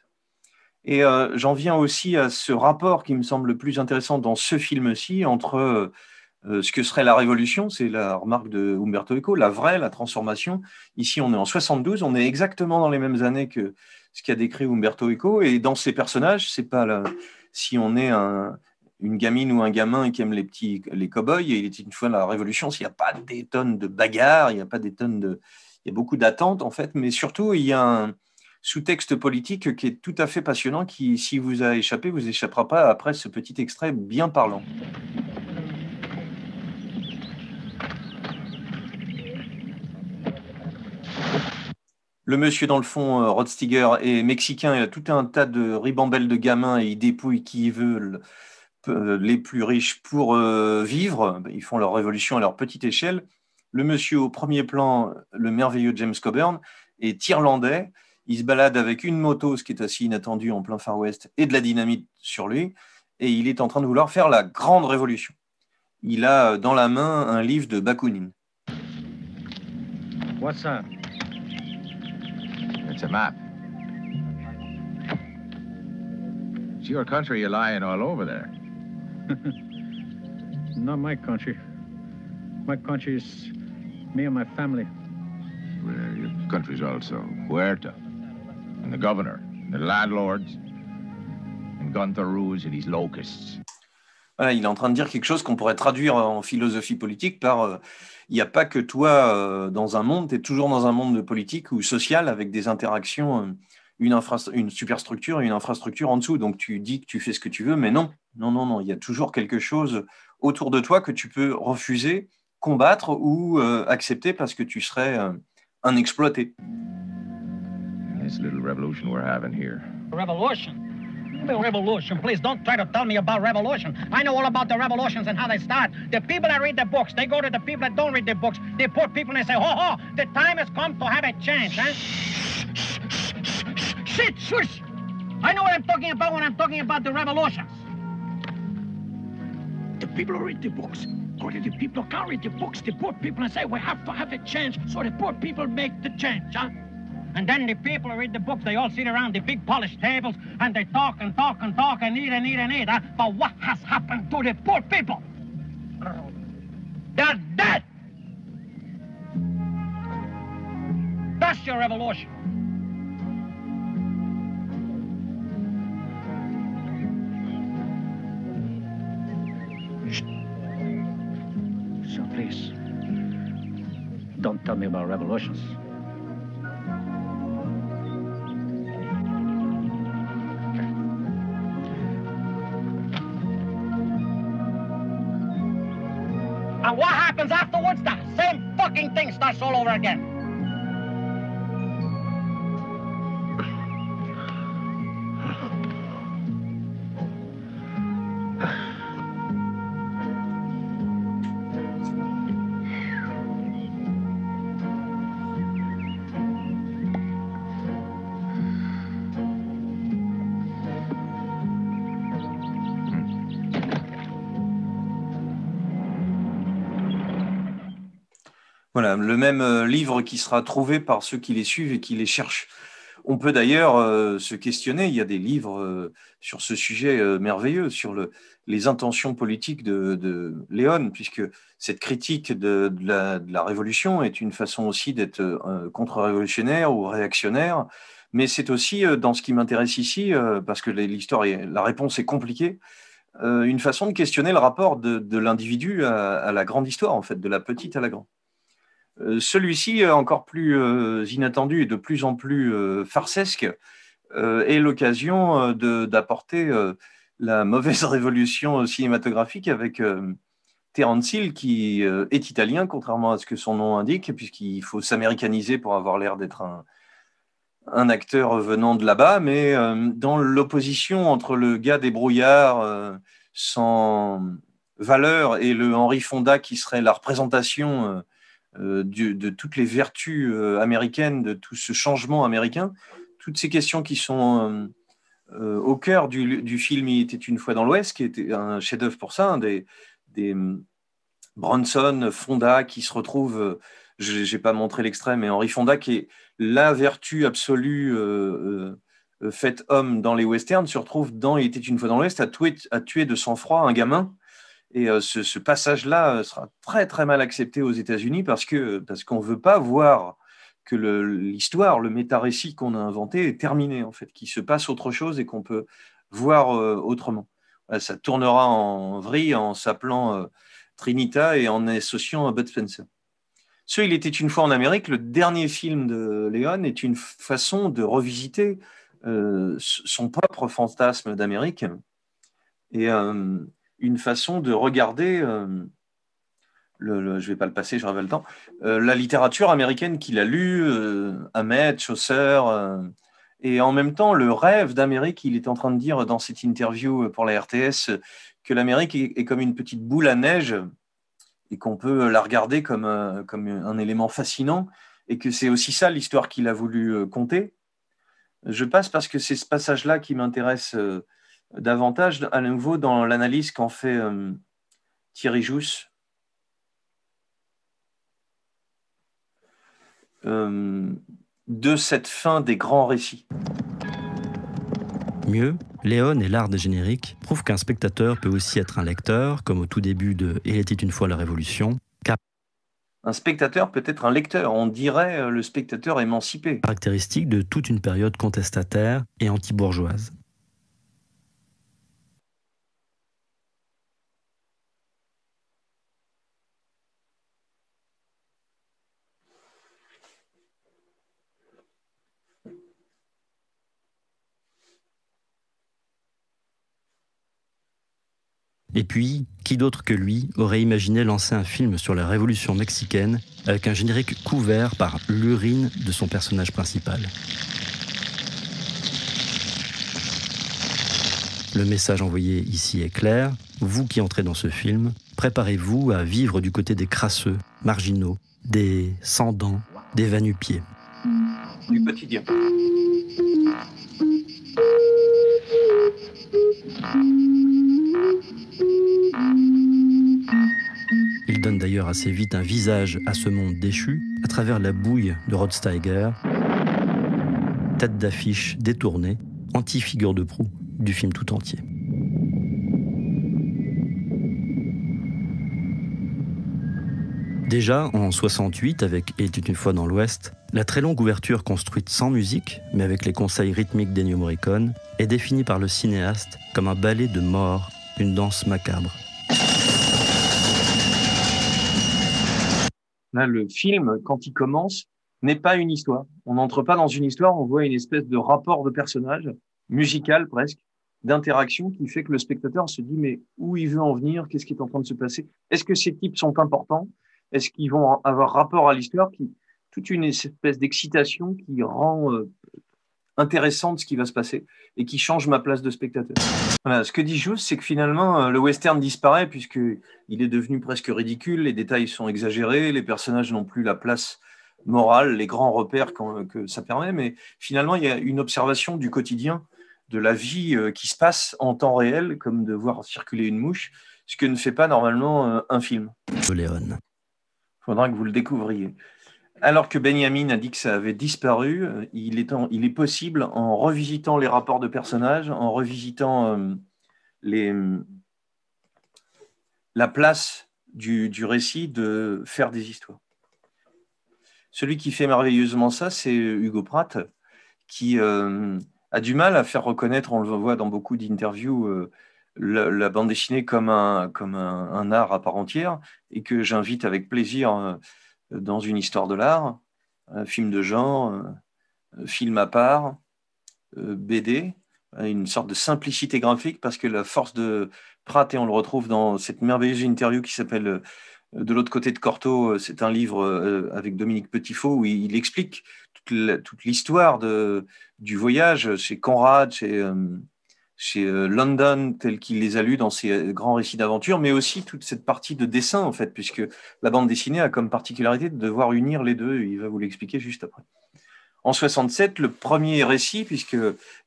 Et j'en viens aussi à ce rapport qui me semble le plus intéressant dans ce film-ci entre euh, ce que serait la révolution, c'est la remarque de Umberto Eco, la vraie, la transformation. Ici, on est en 72, on est exactement dans les mêmes années que ce qu'a décrit Umberto Eco, et dans ces personnages, c'est pas si on est une gamine ou un gamin qui aime les petits les cowboys. et il est une fois la révolution, s'il n'y a pas des tonnes de bagarres, il n'y a pas des tonnes de, il y a beaucoup d'attentes en fait, mais surtout il y a un sous-texte politique qui est tout à fait passionnant, qui, si vous a échappé, vous échappera pas après ce petit extrait bien parlant. le monsieur dans le fond, euh, Rod est mexicain. Il a tout un tas de ribambelles de gamins et il dépouille qui veulent euh, les plus riches pour euh, vivre. Bah, ils font leur révolution à leur petite échelle. Le monsieur au premier plan, le merveilleux James Coburn, est irlandais. Il se balade avec une moto, ce qui est assez inattendu en plein Far West, et de la dynamite sur lui. Et il est en train de vouloir faire la grande révolution. Il a dans la main un livre de Bakounine. What's It's a map. It's your country you're lying all over there. Not my country. My country is me and my family. Well, your country's also Huerta, and the governor, and the landlords, and Gunther Ruse and his locusts. Voilà, il est en train de dire quelque chose qu'on pourrait traduire en philosophie politique par euh, il n'y a pas que toi euh, dans un monde, tu es toujours dans un monde de politique ou social avec des interactions, euh, une, une superstructure et une infrastructure en dessous. Donc tu dis que tu fais ce que tu veux, mais non, non, non, non, il y a toujours quelque chose autour de toi que tu peux refuser, combattre ou euh, accepter parce que tu serais un exploité. The revolution, please don't try to tell me about revolution. I know all about the revolutions and how they start. The people that read the books, they go to the people that don't read the books. They put people and they say, ho, ho, the time has come to have a change, huh? Eh? Shit, shush! I know what I'm talking about when I'm talking about the revolutions. The people who read the books go to the people who can't read the books, the poor people, and say, we have to have a change, so the poor people make the change, huh? And then the people who read the books, they all sit around the big polished tables and they talk and talk and talk and eat and eat and eat. Huh? But what has happened to the poor people? They're dead! That's your revolution. So please, don't tell me about revolutions. happens afterwards, the same fucking thing starts all over again. le même euh, livre qui sera trouvé par ceux qui les suivent et qui les cherchent. On peut d'ailleurs euh, se questionner, il y a des livres euh, sur ce sujet merveilleux, sur le, les intentions politiques de, Léon, puisque cette critique de, la, révolution est une façon aussi d'être contre-révolutionnaire ou réactionnaire, mais c'est aussi, dans ce qui m'intéresse ici, parce que l'histoire, la réponse est compliquée, une façon de questionner le rapport de, l'individu à, à la grande histoire, en fait, de la petite à la grande. Euh, celui-ci, encore plus euh, inattendu et de plus en plus euh, farcesque, est l'occasion d'apporter la mauvaise révolution cinématographique avec Terence Hill, qui est italien, contrairement à ce que son nom indique, puisqu'il faut s'américaniser pour avoir l'air d'être un, acteur venant de là-bas, mais dans l'opposition entre le gars des brouillards sans valeur et le Henri Fonda qui serait la représentation euh, de toutes les vertus euh, américaines, de tout ce changement américain, toutes ces questions qui sont euh, au cœur du, film Il était une fois dans l'Ouest, qui était un chef-d'œuvre pour ça, hein, des, hum, Bronson, Fonda qui se retrouvent je n'ai pas montré l'extrait, mais Henri Fonda, qui est la vertu absolue faite homme dans les westerns, se retrouve dans Il était une fois dans l'Ouest à à tuer de sang-froid un gamin et euh, ce, passage-là euh, sera très très mal accepté aux États-Unis parce que parce qu'on ne veut pas voir que l'histoire, le, métarécit méta-récit qu'on a inventé est terminé, en fait, qu'il se passe autre chose et qu'on peut voir euh, autrement. ça tournera en vrille en s'appelant Trinita et en associant Bud Spencer. Ce Il était une fois en Amérique, le dernier film de Léon est une façon de revisiter son propre fantasme d'Amérique. Et une façon de regarder, euh, je ne vais pas le passer, je le temps, euh, la littérature américaine qu'il a lue, euh, Ahmed, Chaucer, et en même temps le rêve d'Amérique, il est en train de dire dans cette interview pour la RTS que l'Amérique est, comme une petite boule à neige et qu'on peut la regarder comme, comme un élément fascinant et que c'est aussi ça l'histoire qu'il a voulu conter. Je passe parce que c'est ce passage-là qui m'intéresse davantage à nouveau dans l'analyse qu'en fait euh, Thierry Jousse. Euh, de cette fin des grands récits. Mieux, Léon et l'art des génériques prouvent qu'un spectateur peut aussi être un lecteur, comme au tout début de Il était une fois la Révolution. Un spectateur peut être un lecteur, on dirait euh, le spectateur émancipé. Caractéristique de toute une période contestataire et anti-bourgeoise. Et puis, qui d'autre que lui aurait imaginé lancer un film sur la révolution mexicaine avec un générique couvert par l'urine de son personnage principal Le message envoyé ici est clair. Vous qui entrez dans ce film, préparez-vous à vivre du côté des crasseux, marginaux, des sans-dents, des vanupiers. Du quotidien. assez vite un visage à ce monde déchu à travers la bouille de Rod Steiger, tête d'affiche détournée, anti-figure de proue du film tout entier. Déjà en 68, avec Et une fois dans l'Ouest, la très longue ouverture construite sans musique, mais avec les conseils rythmiques d'Ennio Morricone, est définie par le cinéaste comme un ballet de mort, une danse macabre. le film, quand il commence, n'est pas une histoire. On n'entre pas dans une histoire, on voit une espèce de rapport de personnage, musical presque, d'interaction qui fait que le spectateur se dit mais où il veut en venir, qu'est-ce qui est en train de se passer, est-ce que ces types sont importants, est-ce qu'ils vont avoir rapport à l'histoire, qui toute une espèce d'excitation qui rend euh, intéressante ce qui va se passer et qui change ma place de spectateur. ce que dit Jules, c'est que finalement, euh, le western disparaît puisqu'il est devenu presque ridicule, les détails sont exagérés, les personnages n'ont plus la place morale, les grands repères que ça permet, mais finalement, il y a une observation du quotidien, de la vie euh, qui se passe en temps réel, comme de voir circuler une mouche, ce que ne fait pas normalement euh, un film. Il Faudra que vous le découvriez. Alors que Benjamin a dit que ça avait disparu, euh, il est, possible, en revisitant les rapports de personnages, en revisitant euh, mm, la place du, récit, de faire des histoires. Celui qui fait merveilleusement ça, c'est Hugo Pratt, qui euh, a du mal à faire reconnaître, on le voit dans beaucoup d'interviews, la, bande dessinée comme, un, art à part entière, et que j'invite avec plaisir dans une histoire de l'art, un film de genre, film à part, euh, BD, une sorte de simplicité graphique, parce que la force de Pratt, et on le retrouve dans cette merveilleuse interview qui s'appelle euh, De l'autre côté de Corto, euh, c'est un livre avec Dominique Petitfaux où il explique toute l'histoire du voyage chez Conrad, chez c'est euh, London tel qu'il les a lus dans ses euh, grands récits d'aventure, mais aussi toute cette partie de dessin en fait, puisque la bande dessinée a comme particularité de devoir unir les deux. Il va vous l'expliquer juste après. En 67, le premier récit, puisque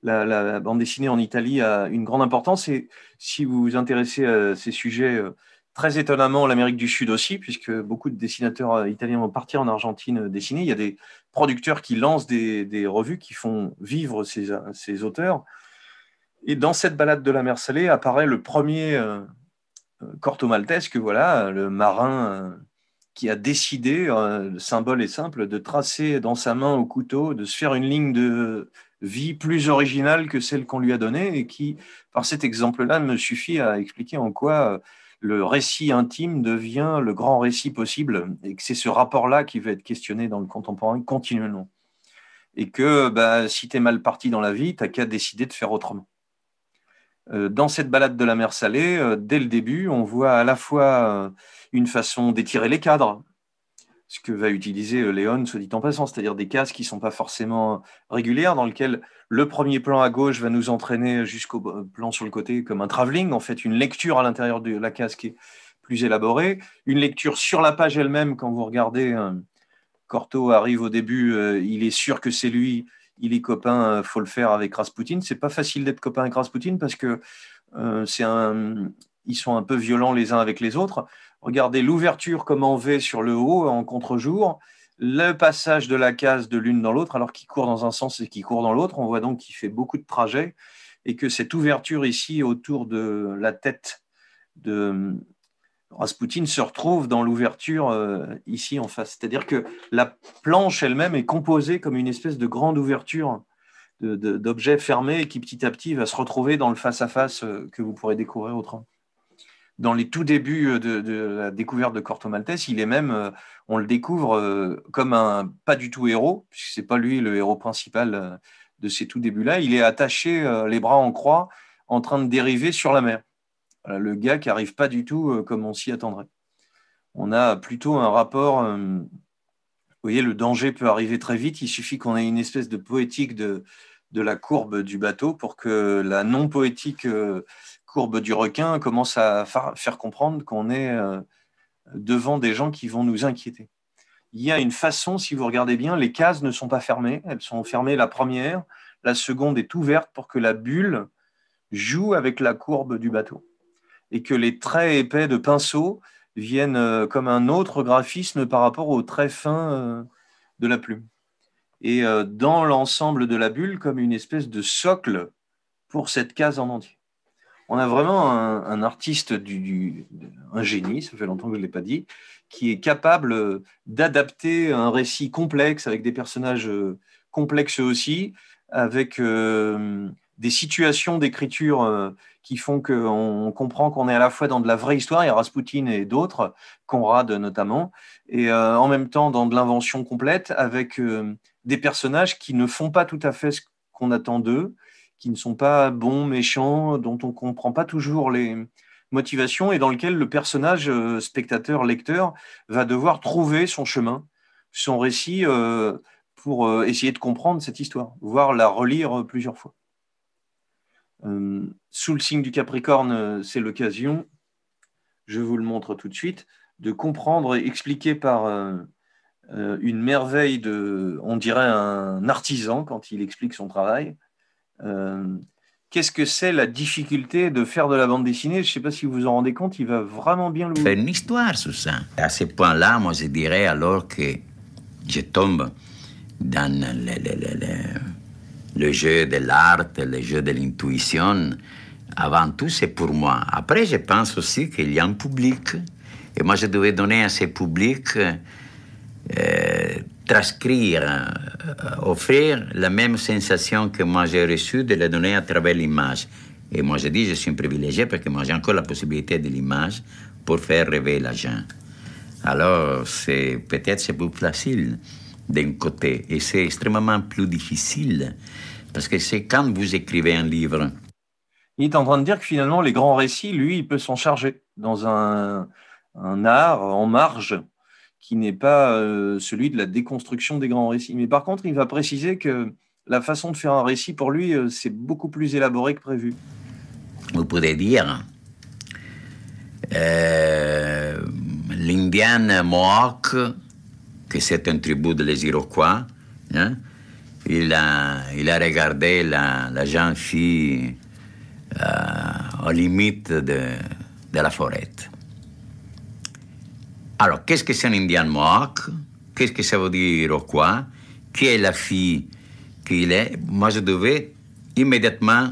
la, bande dessinée en Italie a une grande importance, et si vous vous intéressez à ces sujets, euh, très étonnamment, l'Amérique du Sud aussi, puisque beaucoup de dessinateurs italiens vont partir en Argentine dessiner. Il y a des producteurs qui lancent des, revues qui font vivre ces auteurs. Et dans cette balade de la mer salée apparaît le premier euh, euh, Corto Corto Maltesque, voilà, le marin euh, qui a décidé, le symbole est simple, de tracer dans sa main au couteau, de se faire une ligne de vie plus originale que celle qu'on lui a donnée et qui, par cet exemple-là, me suffit à expliquer en quoi le récit intime devient le grand récit possible et que c'est ce rapport-là qui va être questionné dans le contemporain continuellement. Et que bah, si tu es mal parti dans la vie, tu qu'à décider de faire autrement. Euh, dans cette balade de la mer salée, euh, dès le début, on voit à la fois euh, une façon d'étirer les cadres, ce que va utiliser Léon, se dit en passant, c'est-à-dire des cases qui ne sont pas forcément régulières, dans lesquelles le premier plan à gauche va nous entraîner jusqu'au plan sur le côté comme un travelling, en fait une lecture à l'intérieur de la case qui est plus élaborée, une lecture sur la page elle-même quand vous regardez. Corto arrive au début, il est sûr que c'est lui, il est copain, euh, faut le faire avec Rasputin. C'est pas facile d'être copain avec Rasputin parce que euh, c'est un, ils sont un peu violents les uns avec les autres. Regardez l'ouverture comme en V sur le haut, en contre-jour, le passage de la case de l'une dans l'autre, alors qu'il court dans un sens et qu'il court dans l'autre. On voit donc qu'il fait beaucoup de trajets et que cette ouverture ici autour de la tête de, Rasputin se retrouve dans l'ouverture euh, ici en face. C'est-à-dire que la planche elle-même est composée comme une espèce de grande ouverture d'objets fermés qui petit à petit va se retrouver dans le face-à-face euh, que vous pourrez découvrir autrement. Dans les tout débuts euh, de, la découverte de Corto Maltese, il est même, on le découvre comme un pas du tout héros, puisque n'est pas lui le héros principal de ces tout débuts-là. Il est attaché les bras en croix, en train de dériver sur la mer. Euh, le gars qui n'arrive pas du tout euh, comme on s'y attendrait. On a plutôt un rapport, euh, vous voyez, le danger peut arriver très vite, il suffit qu'on ait une espèce de poétique de la courbe du bateau pour que la non poétique courbe du requin commence à faire comprendre qu'on est devant des gens qui vont nous inquiéter. Il y a une façon, si vous regardez bien, les cases ne sont pas fermées, elles sont fermées la première, la seconde est ouverte pour que la bulle joue avec la courbe du bateau et que les traits épais de pinceau viennent euh, comme un autre graphisme par rapport aux traits fins euh, de la plume. Et euh, dans l'ensemble de la bulle, comme une espèce de socle pour cette case en entier. On a vraiment un, artiste, du, un génie, ça fait longtemps que je ne l'ai pas dit, qui est capable d'adapter un récit complexe avec des personnages complexes aussi, avec des situations d'écriture qui font qu'on comprend qu'on est à la fois dans de la vraie histoire, il y a Rasputin et d'autres, Conrad notamment, et euh, en même temps dans de l'invention complète avec euh, des personnages qui ne font pas tout à fait ce qu'on attend d'eux, qui ne sont pas bons, méchants, dont on ne comprend pas toujours les motivations et dans lequel le personnage, euh, spectateur, lecteur, va devoir trouver son chemin, son récit pour essayer de comprendre cette histoire, voire la relire plusieurs fois. Euh, sous le signe du Capricorne, euh, c'est l'occasion, je vous le montre tout de suite, de comprendre, et expliquer par euh, une merveille de, on dirait un artisan quand il explique son travail. Qu'est-ce que c'est la difficulté de faire de la bande dessinée Je ne sais pas si vous vous en rendez compte, il va vraiment bien le. C'est une histoire, sous ça. À ce point-là, moi, je dirais alors que je tombe dans le jeu de l'art, le jeu de l'intuition, avant tout, c'est pour moi. Après, je pense aussi qu'il y a un public. Et moi, je devais donner à ce public, euh, transcrire, euh, offrir la même sensation que moi j'ai reçue, de la donner à travers l'image. Et moi, je dis, je suis privilégié parce que moi, j'ai encore la possibilité de l'image pour faire rêver la gens. Alors, c'est peut-être c'est plus facile d'un côté. Et c'est extrêmement plus difficile, parce que c'est quand vous écrivez un livre. Il est en train de dire que finalement, les grands récits, lui, il peut s'en charger dans un, un, art en marge qui n'est pas euh, celui de la déconstruction des grands récits. Mais par contre, il va préciser que la façon de faire un récit, pour lui, euh, c'est beaucoup plus élaboré que prévu. Vous pouvez dire, euh, Mohawk que c'est un tribu des Iroquois. Hein. Il, a, il a regardé la, jeune fille euh, aux limites de, la forêt. Alors, qu'est-ce que c'est un Indien Mohawk Qu'est-ce que ça veut dire Iroquois Qui est la fille qu'il est Moi, je devais immédiatement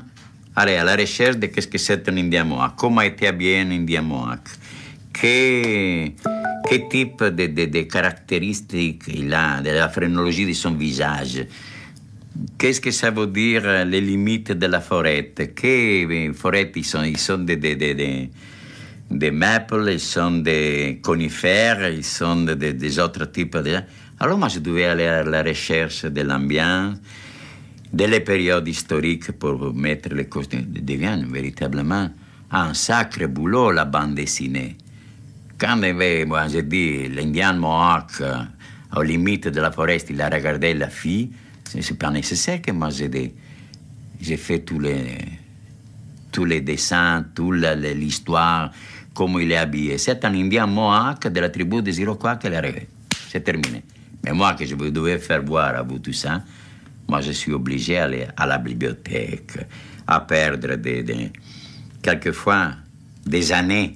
aller à la recherche de qu'est-ce que c'est un Indien Mohawk. Comment était bien un Indien Mohawk que quel type de, caractéristiques il a de la phrénologie de son visage Qu'est-ce que ça veut dire les limites de la forêt Quelles eh, forêts ils sont Ils sont des, de, maples, ils sont des conifères, ils sont des, autres types. De... Alors moi, je devais aller à la recherche de l'ambiance, des périodes historiques pour mettre les costumes. devient véritablement ah, un sacré boulot, la bande dessinée. Quand j'ai dit, l'Indien Mohawk, au aux limites de la forêt, il a regardé la fille, n'est pas nécessaire que moi j'aie J'ai fait tous les, tous les dessins, toute l'histoire, comment il est habillé. C'est un Indien Mohawk de la tribu des Iroquois qui est arrivé. C'est terminé. Mais moi, que je devais faire voir à vous tout ça, moi, je suis obligé d'aller à, à la bibliothèque, à perdre des, quelquefois des années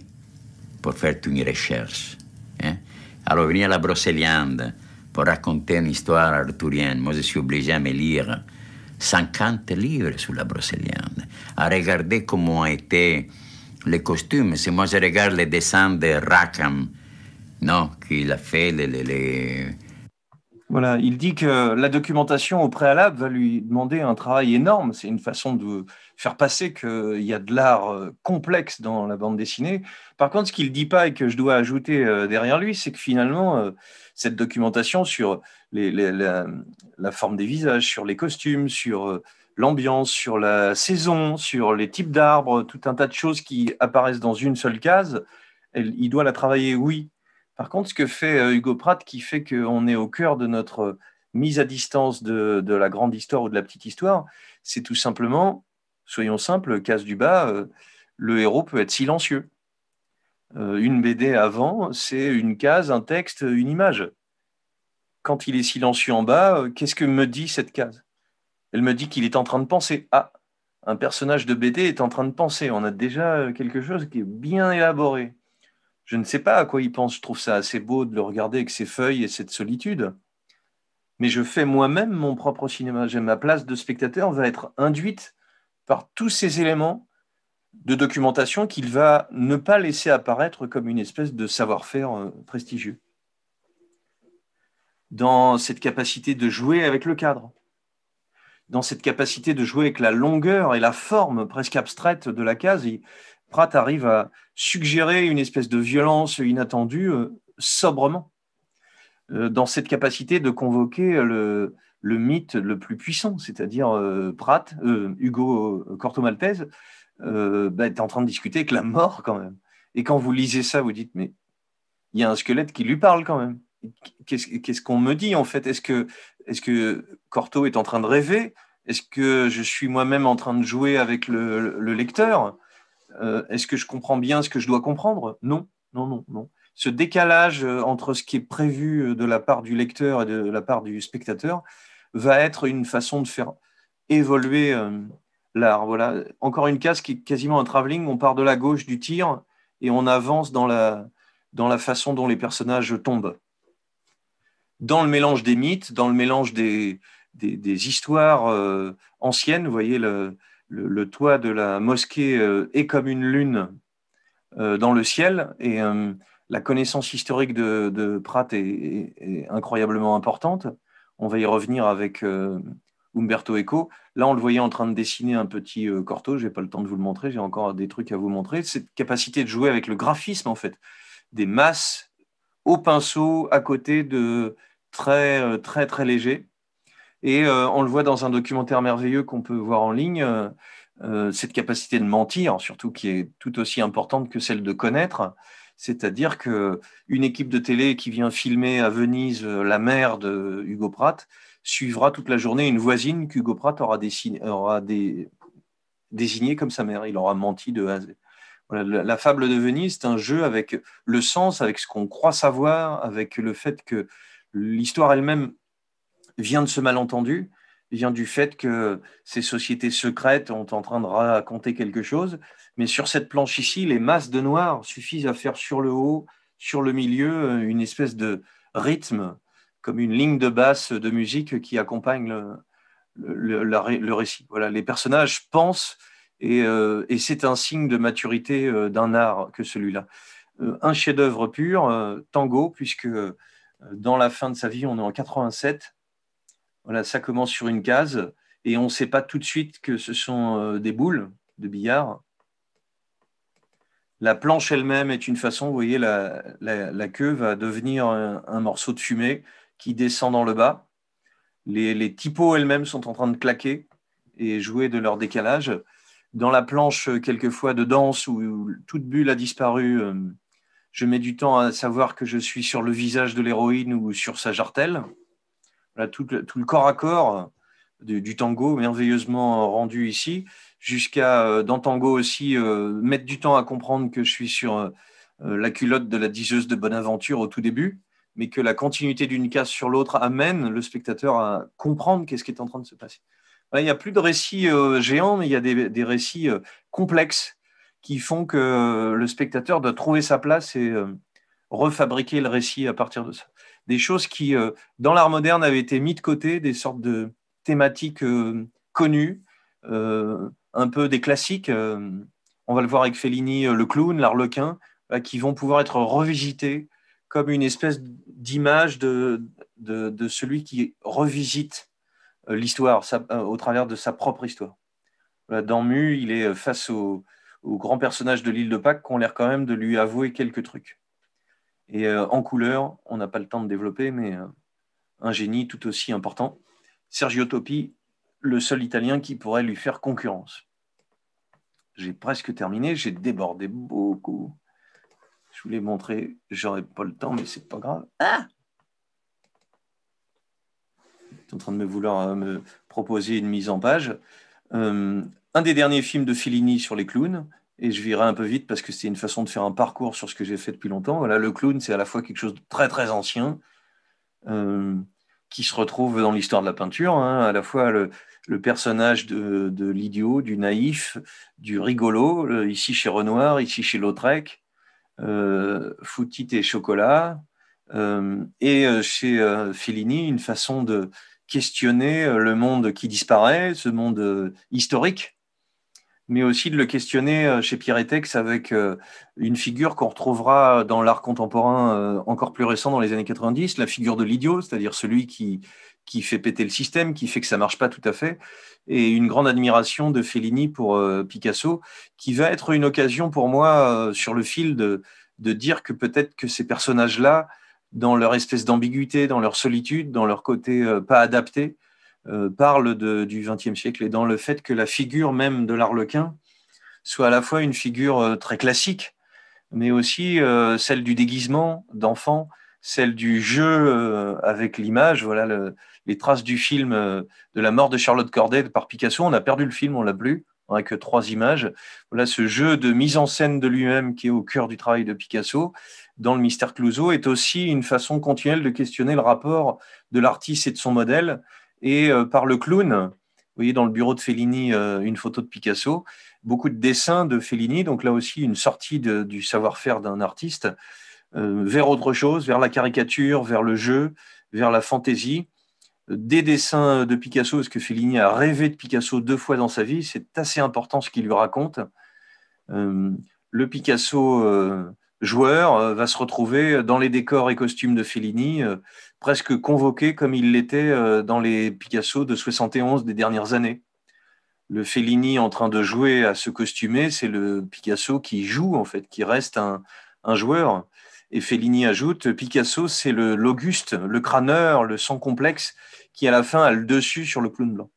pour faire une recherche. Hein? Alors venir à la Brocéliande pour raconter une histoire arthurienne, moi je suis obligé à me lire 50 livres sur la Brocéliande, à regarder comment ont été les costumes. Si moi je regarde les dessins de Rackham, non, qu'il a fait les... Voilà, il dit que la documentation au préalable va lui demander un travail énorme. C'est une façon de, faire passer qu'il euh, y a de l'art euh, complexe dans la bande dessinée. Par contre, ce qu'il ne dit pas et que je dois ajouter euh, derrière lui, c'est que finalement, cette documentation sur les, la, forme des visages, sur les costumes, sur l'ambiance, sur la saison, sur les types d'arbres, tout un tas de choses qui apparaissent dans une seule case, il doit la travailler, oui. Par contre, ce que fait Hugo Pratt, qui fait qu'on est au cœur de notre mise à distance de, de, la grande histoire ou de la petite histoire, c'est tout simplement Soyons simples, case du bas, euh, le héros peut être silencieux. Euh, une BD avant, c'est une case, un texte, une image. Quand il est silencieux en bas, euh, qu'est-ce que me dit cette case Elle me dit qu'il est en train de penser. Ah, un personnage de BD est en train de penser. On a déjà quelque chose qui est bien élaboré. Je ne sais pas à quoi il pense. Je trouve ça assez beau de le regarder avec ses feuilles et cette solitude mais je fais moi-même mon propre cinéma. J'ai ma place de spectateur va être induite par tous ces éléments de documentation qu'il va ne pas laisser apparaître comme une espèce de savoir-faire euh, prestigieux. Dans cette capacité de jouer avec le cadre, dans cette capacité de jouer avec la longueur et la forme presque abstraite de la case, Pratt arrive à suggérer une espèce de violence inattendue euh, sobrement, euh, dans cette capacité de convoquer le, le mythe le plus puissant, c'est-à-dire euh, Pratt, euh, Hugo euh, Corto Maltese, bah, est en train de discuter avec la mort quand même. Et quand vous lisez ça, vous dites mais il y a un squelette qui lui parle quand même. Qu'est-ce qu'on me dit en fait Est-ce que, Corto est en train de rêver Est-ce que je suis moi-même en train de jouer avec le, le lecteur Est-ce que je comprends bien ce que je dois comprendre Non, non, non, non ce décalage entre ce qui est prévu de la part du lecteur et de la part du spectateur, va être une façon de faire évoluer euh, l'art. Voilà. Encore une case qui est quasiment un travelling. On part de la gauche du tir et on avance dans la, façon dont les personnages tombent. Dans le mélange des mythes, dans le mélange des, histoires euh, anciennes, vous voyez, le, toit de la mosquée euh, est comme une lune dans le ciel. Et la connaissance historique de, de Pratt est incroyablement importante. On va y revenir avec euh, Umberto Eco. Là, on le voyait en train de dessiner un petit euh, corto. Je n'ai pas le temps de vous le montrer. J'ai encore des trucs à vous montrer. Cette capacité de jouer avec le graphisme, en fait, des masses au pinceau à côté de très, euh, très, très légers. Et on le voit dans un documentaire merveilleux qu'on peut voir en ligne, cette capacité de mentir, surtout qui est tout aussi importante que celle de connaître, c'est-à-dire que une équipe de télé qui vient filmer à Venise euh, la mère de Hugo Pratt suivra toute la journée une voisine qu'Hugo Pratt aura, désignée comme sa mère. Il aura menti de A la fable de Venise, c'est un jeu avec le sens, avec ce qu'on croit savoir, avec le fait que l'histoire elle-même vient de ce malentendu vient du fait que ces sociétés secrètes sont en train de raconter quelque chose. Mais sur cette planche ici, les masses de noir suffisent à faire sur le haut, sur le milieu, euh, une espèce de rythme, comme une ligne de basse de musique qui accompagne le, le, récit. Voilà, les personnages pensent et, euh, c'est un signe de maturité euh, d'un art que celui-là. un chef-d'œuvre pur, tango, puisque dans la fin de sa vie, on est en 87, ça commence sur une case et on ne sait pas tout de suite que ce sont euh, des boules de billard. La planche elle-même est une façon, vous voyez, la, queue va devenir un, morceau de fumée qui descend dans le bas. Les, les typos elles-mêmes sont en train de claquer et jouer de leur décalage. Dans la planche, euh, quelquefois, de danse où, où toute bulle a disparu, euh, je mets du temps à savoir que je suis sur le visage de l'héroïne ou sur sa jartelle tout, le, corps à corps du, tango, merveilleusement rendu ici, jusqu'à, euh, dans tango aussi, euh, mettre du temps à comprendre que je suis sur euh, la culotte de la diseuse de Bonaventure au tout début, mais que la continuité d'une case sur l'autre amène le spectateur à comprendre qu'est-ce qui est en train de se passer. il n'y a plus de récits géants, mais il y a des récits complexes qui font que le spectateur doit trouver sa place et refabriquer le récit à partir de ça des choses qui, euh, dans l'art moderne, avaient été mises de côté, des sortes de thématiques euh, connues, euh, un peu des classiques. on va le voir avec Fellini, le clown, l'arlequin, qui vont pouvoir être revisités comme une espèce d'image de, de, celui qui revisite l'histoire au travers de sa propre histoire. Dans Mu, il est face au, grands grand personnage de l'île de Pâques qu'on l'air quand même de lui avouer quelques trucs. Et euh, en couleur, on n'a pas le temps de développer, mais euh, un génie tout aussi important. Sergio Topi, le seul Italien qui pourrait lui faire concurrence. J'ai presque terminé, j'ai débordé beaucoup. Je voulais montrer, j'aurais pas le temps, mais c'est pas grave. Ah Tu en train de me vouloir euh, me proposer une mise en page. un des derniers films de Fellini sur les clowns, et je virai un peu vite parce que c'est une façon de faire un parcours sur ce que j'ai fait depuis longtemps. le clown, c'est à la fois quelque chose de très très ancien euh, qui se retrouve dans l'histoire de la peinture, hein. à la fois le, personnage de, l'idiot, du naïf, du rigolo, euh, ici chez Renoir, ici chez Lautrec, euh, Foutit et Chocolat, euh, et chez Fellini, une façon de questionner le monde qui disparaît, ce monde historique mais aussi de le questionner euh, chez Pierre Etex avec euh, une figure qu'on retrouvera dans l'art contemporain euh, encore plus récent dans les années 90, la figure de l'idiot, c'est-à-dire celui qui, fait péter le système, qui fait que ça marche pas tout à fait, et une grande admiration de Fellini pour Picasso, qui va être une occasion pour moi sur le fil de, de dire que peut-être que ces personnages-là, dans leur espèce d'ambiguïté, dans leur solitude, dans leur côté pas adapté, euh, parle du XXe siècle et dans le fait que la figure même de l'arlequin soit à la fois une figure euh, très classique, mais aussi euh, celle du déguisement d'enfant, celle du jeu avec l'image. Voilà les traces du film de la mort de Charlotte Corday par Picasso. On a perdu le film, on l'a plus. On n'a que trois images. Voilà ce jeu de mise en scène de lui-même qui est au cœur du travail de Picasso dans le mystère Clouseau est aussi une façon continuelle de questionner le rapport de l'artiste et de son modèle et euh, par le clown. Vous voyez dans le bureau de Fellini euh, une photo de Picasso, beaucoup de dessins de Fellini, donc là aussi une sortie du savoir-faire d'un artiste euh, vers autre chose, vers la caricature, vers le jeu, vers la fantaisie. Des dessins de Picasso, est-ce que Fellini a rêvé de Picasso deux fois dans sa vie, c'est assez important ce qu'il lui raconte. le Picasso joueur va se retrouver dans les décors et costumes de Fellini presque convoqué comme il l'était euh, dans les Picasso de 71 des dernières années. Le Fellini en train de jouer à se costumer, c'est le Picasso qui joue, en fait, qui reste un, joueur. Et Fellini ajoute, Picasso, c'est le l'auguste, le crâneur, le sang complexe, qui à la fin a le dessus sur le clown blanc.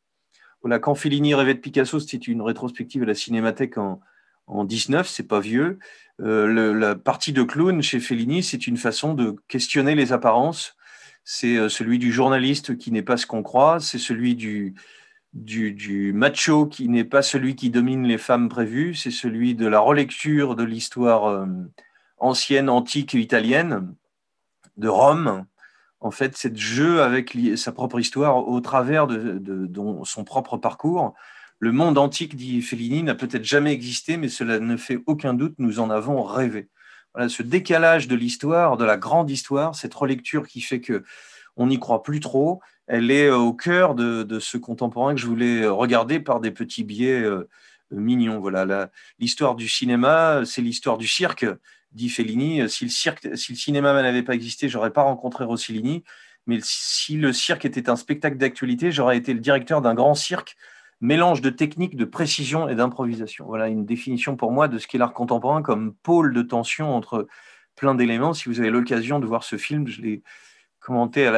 Voilà, quand Fellini rêvait de Picasso, c'était une rétrospective à la Cinémathèque en, en 19, c'est pas vieux. Euh, la partie de clown chez Fellini, c'est une façon de questionner les apparences, c'est euh, celui du journaliste qui n'est pas ce qu'on croit, c'est celui du, macho qui n'est pas celui qui domine les femmes prévues, c'est celui de la relecture de l'histoire euh, ancienne, antique et italienne, de Rome. En fait, c'est de jeu avec sa propre histoire au travers de, de son propre parcours. Le monde antique, dit Fellini, n'a peut-être jamais existé, mais cela ne fait aucun doute, nous en avons rêvé ce décalage de l'histoire, de la grande histoire, cette relecture qui fait que on n'y croit plus trop, elle est euh, au cœur de, ce contemporain que je voulais euh, regarder par des petits biais euh, mignons. Voilà, l'histoire du cinéma, c'est l'histoire du cirque, dit Fellini. Si le, cirque, si cinéma n'avait pas existé, j'aurais pas rencontré Rossellini. Mais si le cirque était un spectacle d'actualité, j'aurais été le directeur d'un grand cirque mélange de techniques, de précision et d'improvisation. Voilà une définition pour moi de ce qu'est l'art contemporain comme pôle de tension entre plein d'éléments. Si vous avez l'occasion de voir ce film, je l'ai commenté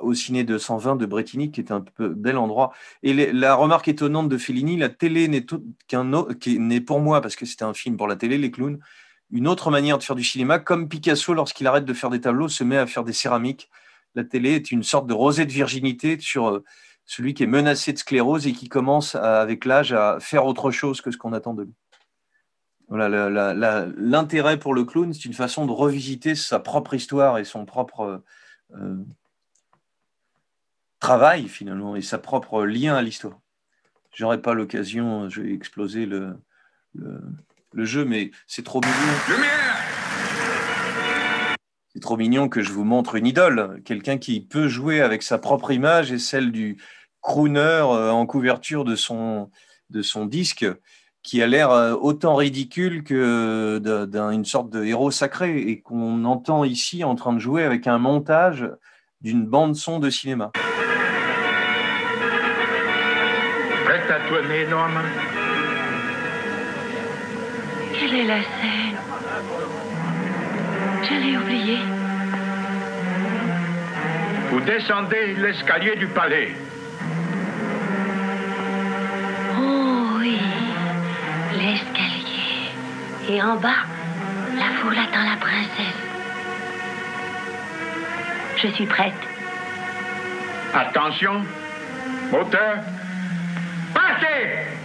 au ciné de 120 de Bretigny, qui est un bel endroit. Et la remarque étonnante de Fellini, la télé n'est qu'un n'est pour moi, parce que c'était un film pour la télé, les clowns, une autre manière de faire du cinéma, comme Picasso, lorsqu'il arrête de faire des tableaux, se met à faire des céramiques. La télé est une sorte de rosée de virginité sur euh, celui qui est menacé de sclérose et qui commence avec l'âge à faire autre chose que ce qu'on attend de lui. Voilà, l'intérêt pour le clown, c'est une façon de revisiter sa propre histoire et son propre euh, travail finalement et sa propre lien à l'histoire. J'aurais pas l'occasion, je vais exploser le, le, jeu, mais c'est trop mignon c'est trop mignon que je vous montre une idole, quelqu'un qui peut jouer avec sa propre image et celle du crooner euh, en couverture de son, de son disque, qui a l'air euh, autant ridicule que d'une sorte de héros sacré et qu'on entend ici en train de jouer avec un montage d'une bande son de cinéma. Prête à Norman Quelle est la scène J'allais oublier. Vous descendez l'escalier du palais. Oh oui, l'escalier. Et en bas, la foule attend la princesse. Je suis prête. Attention, moteur, passez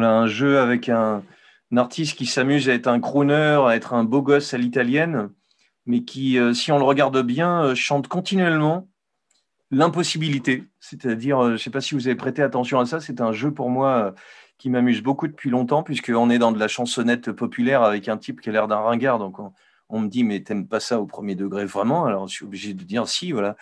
Voilà, un jeu avec un, artiste qui s'amuse à être un crooner, à être un beau gosse à l'italienne, mais qui, euh, si on le regarde bien, euh, chante continuellement l'impossibilité. C'est-à-dire, euh, je ne sais pas si vous avez prêté attention à ça, c'est un jeu pour moi qui m'amuse beaucoup depuis longtemps, puisqu'on est dans de la chansonnette populaire avec un type qui a l'air d'un ringard. Donc, on, me dit, mais t'aimes pas ça au premier degré vraiment Alors, je suis obligé de dire, si, voilà.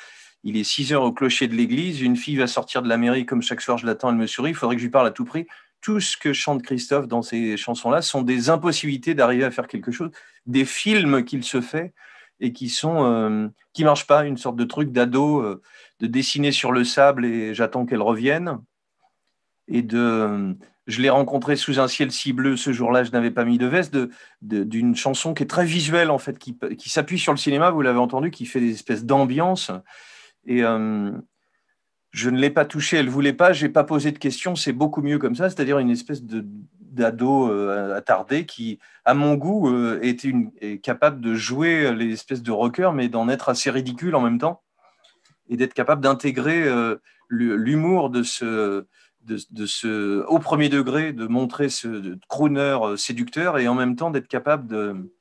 Il est 6 heures au clocher de l'église, une fille va sortir de la mairie comme chaque soir je l'attends, elle me sourit, il faudrait que je lui parle à tout prix tout ce que chante Christophe dans ces chansons-là sont des impossibilités d'arriver à faire quelque chose, des films qu'il se fait et qui sont euh, qui marchent pas, une sorte de truc d'ado euh, de dessiner sur le sable et j'attends qu'elle revienne et de euh, je l'ai rencontré sous un ciel si bleu ce jour-là, je n'avais pas mis de veste, d'une chanson qui est très visuelle en fait, qui, qui s'appuie sur le cinéma, vous l'avez entendu, qui fait des espèces d'ambiance. Et, je ne l'ai pas touchée, elle ne voulait pas, j'ai pas posé de questions, c'est beaucoup mieux comme ça, c'est-à-dire une espèce d'ado euh, attardé qui, à mon goût, euh, était est capable de jouer euh, les espèces de rocker, mais d'en être assez ridicule en même temps, et d'être capable d'intégrer l'humour de ce, de, ce, au premier degré, de montrer ce crooner séducteur, et en même temps d'être capable de,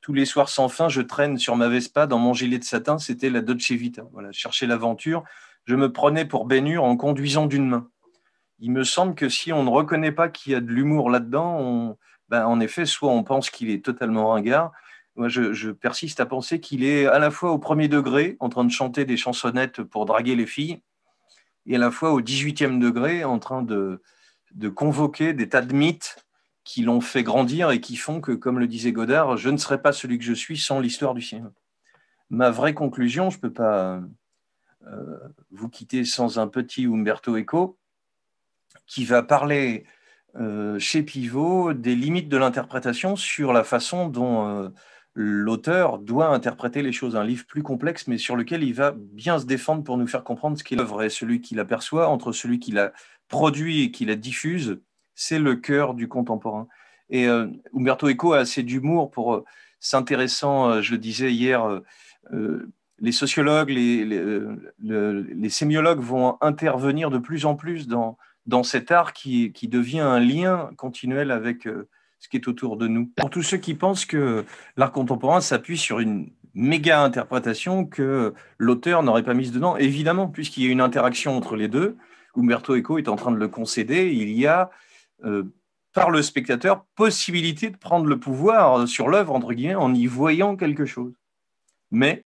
tous les soirs sans fin, je traîne sur ma Vespa dans mon gilet de satin, c'était la Dolce Vita, voilà, chercher l'aventure, je me prenais pour Bénur en conduisant d'une main. Il me semble que si on ne reconnaît pas qu'il y a de l'humour là-dedans, ben, en effet, soit on pense qu'il est totalement ringard. Moi, je, persiste à penser qu'il est à la fois au premier degré, en train de chanter des chansonnettes pour draguer les filles, et à la fois au 18e degré, en train de, de convoquer des tas de mythes qui l'ont fait grandir et qui font que, comme le disait Godard, je ne serais pas celui que je suis sans l'histoire du cinéma. Ma vraie conclusion, je ne peux pas euh, vous quitter sans un petit Umberto Eco qui va parler euh, chez Pivot des limites de l'interprétation sur la façon dont euh, l'auteur doit interpréter les choses. Un livre plus complexe, mais sur lequel il va bien se défendre pour nous faire comprendre ce qu'est l'œuvre et celui qui l'aperçoit entre celui qui la produit et qui la diffuse, c'est le cœur du contemporain. Et Umberto Eco a assez d'humour pour s'intéressant, je le disais hier, les sociologues, les, euh, les, sémiologues vont intervenir de plus en plus dans, dans cet art qui, qui devient un lien continuel avec euh, ce qui est autour de nous. Pour tous ceux qui pensent que l'art contemporain s'appuie sur une méga interprétation que l'auteur n'aurait pas mise dedans, évidemment, puisqu'il y a une interaction entre les deux, Umberto Eco est en train de le concéder, il y a... Euh, par le spectateur, possibilité de prendre le pouvoir sur l'œuvre, entre guillemets, en y voyant quelque chose. Mais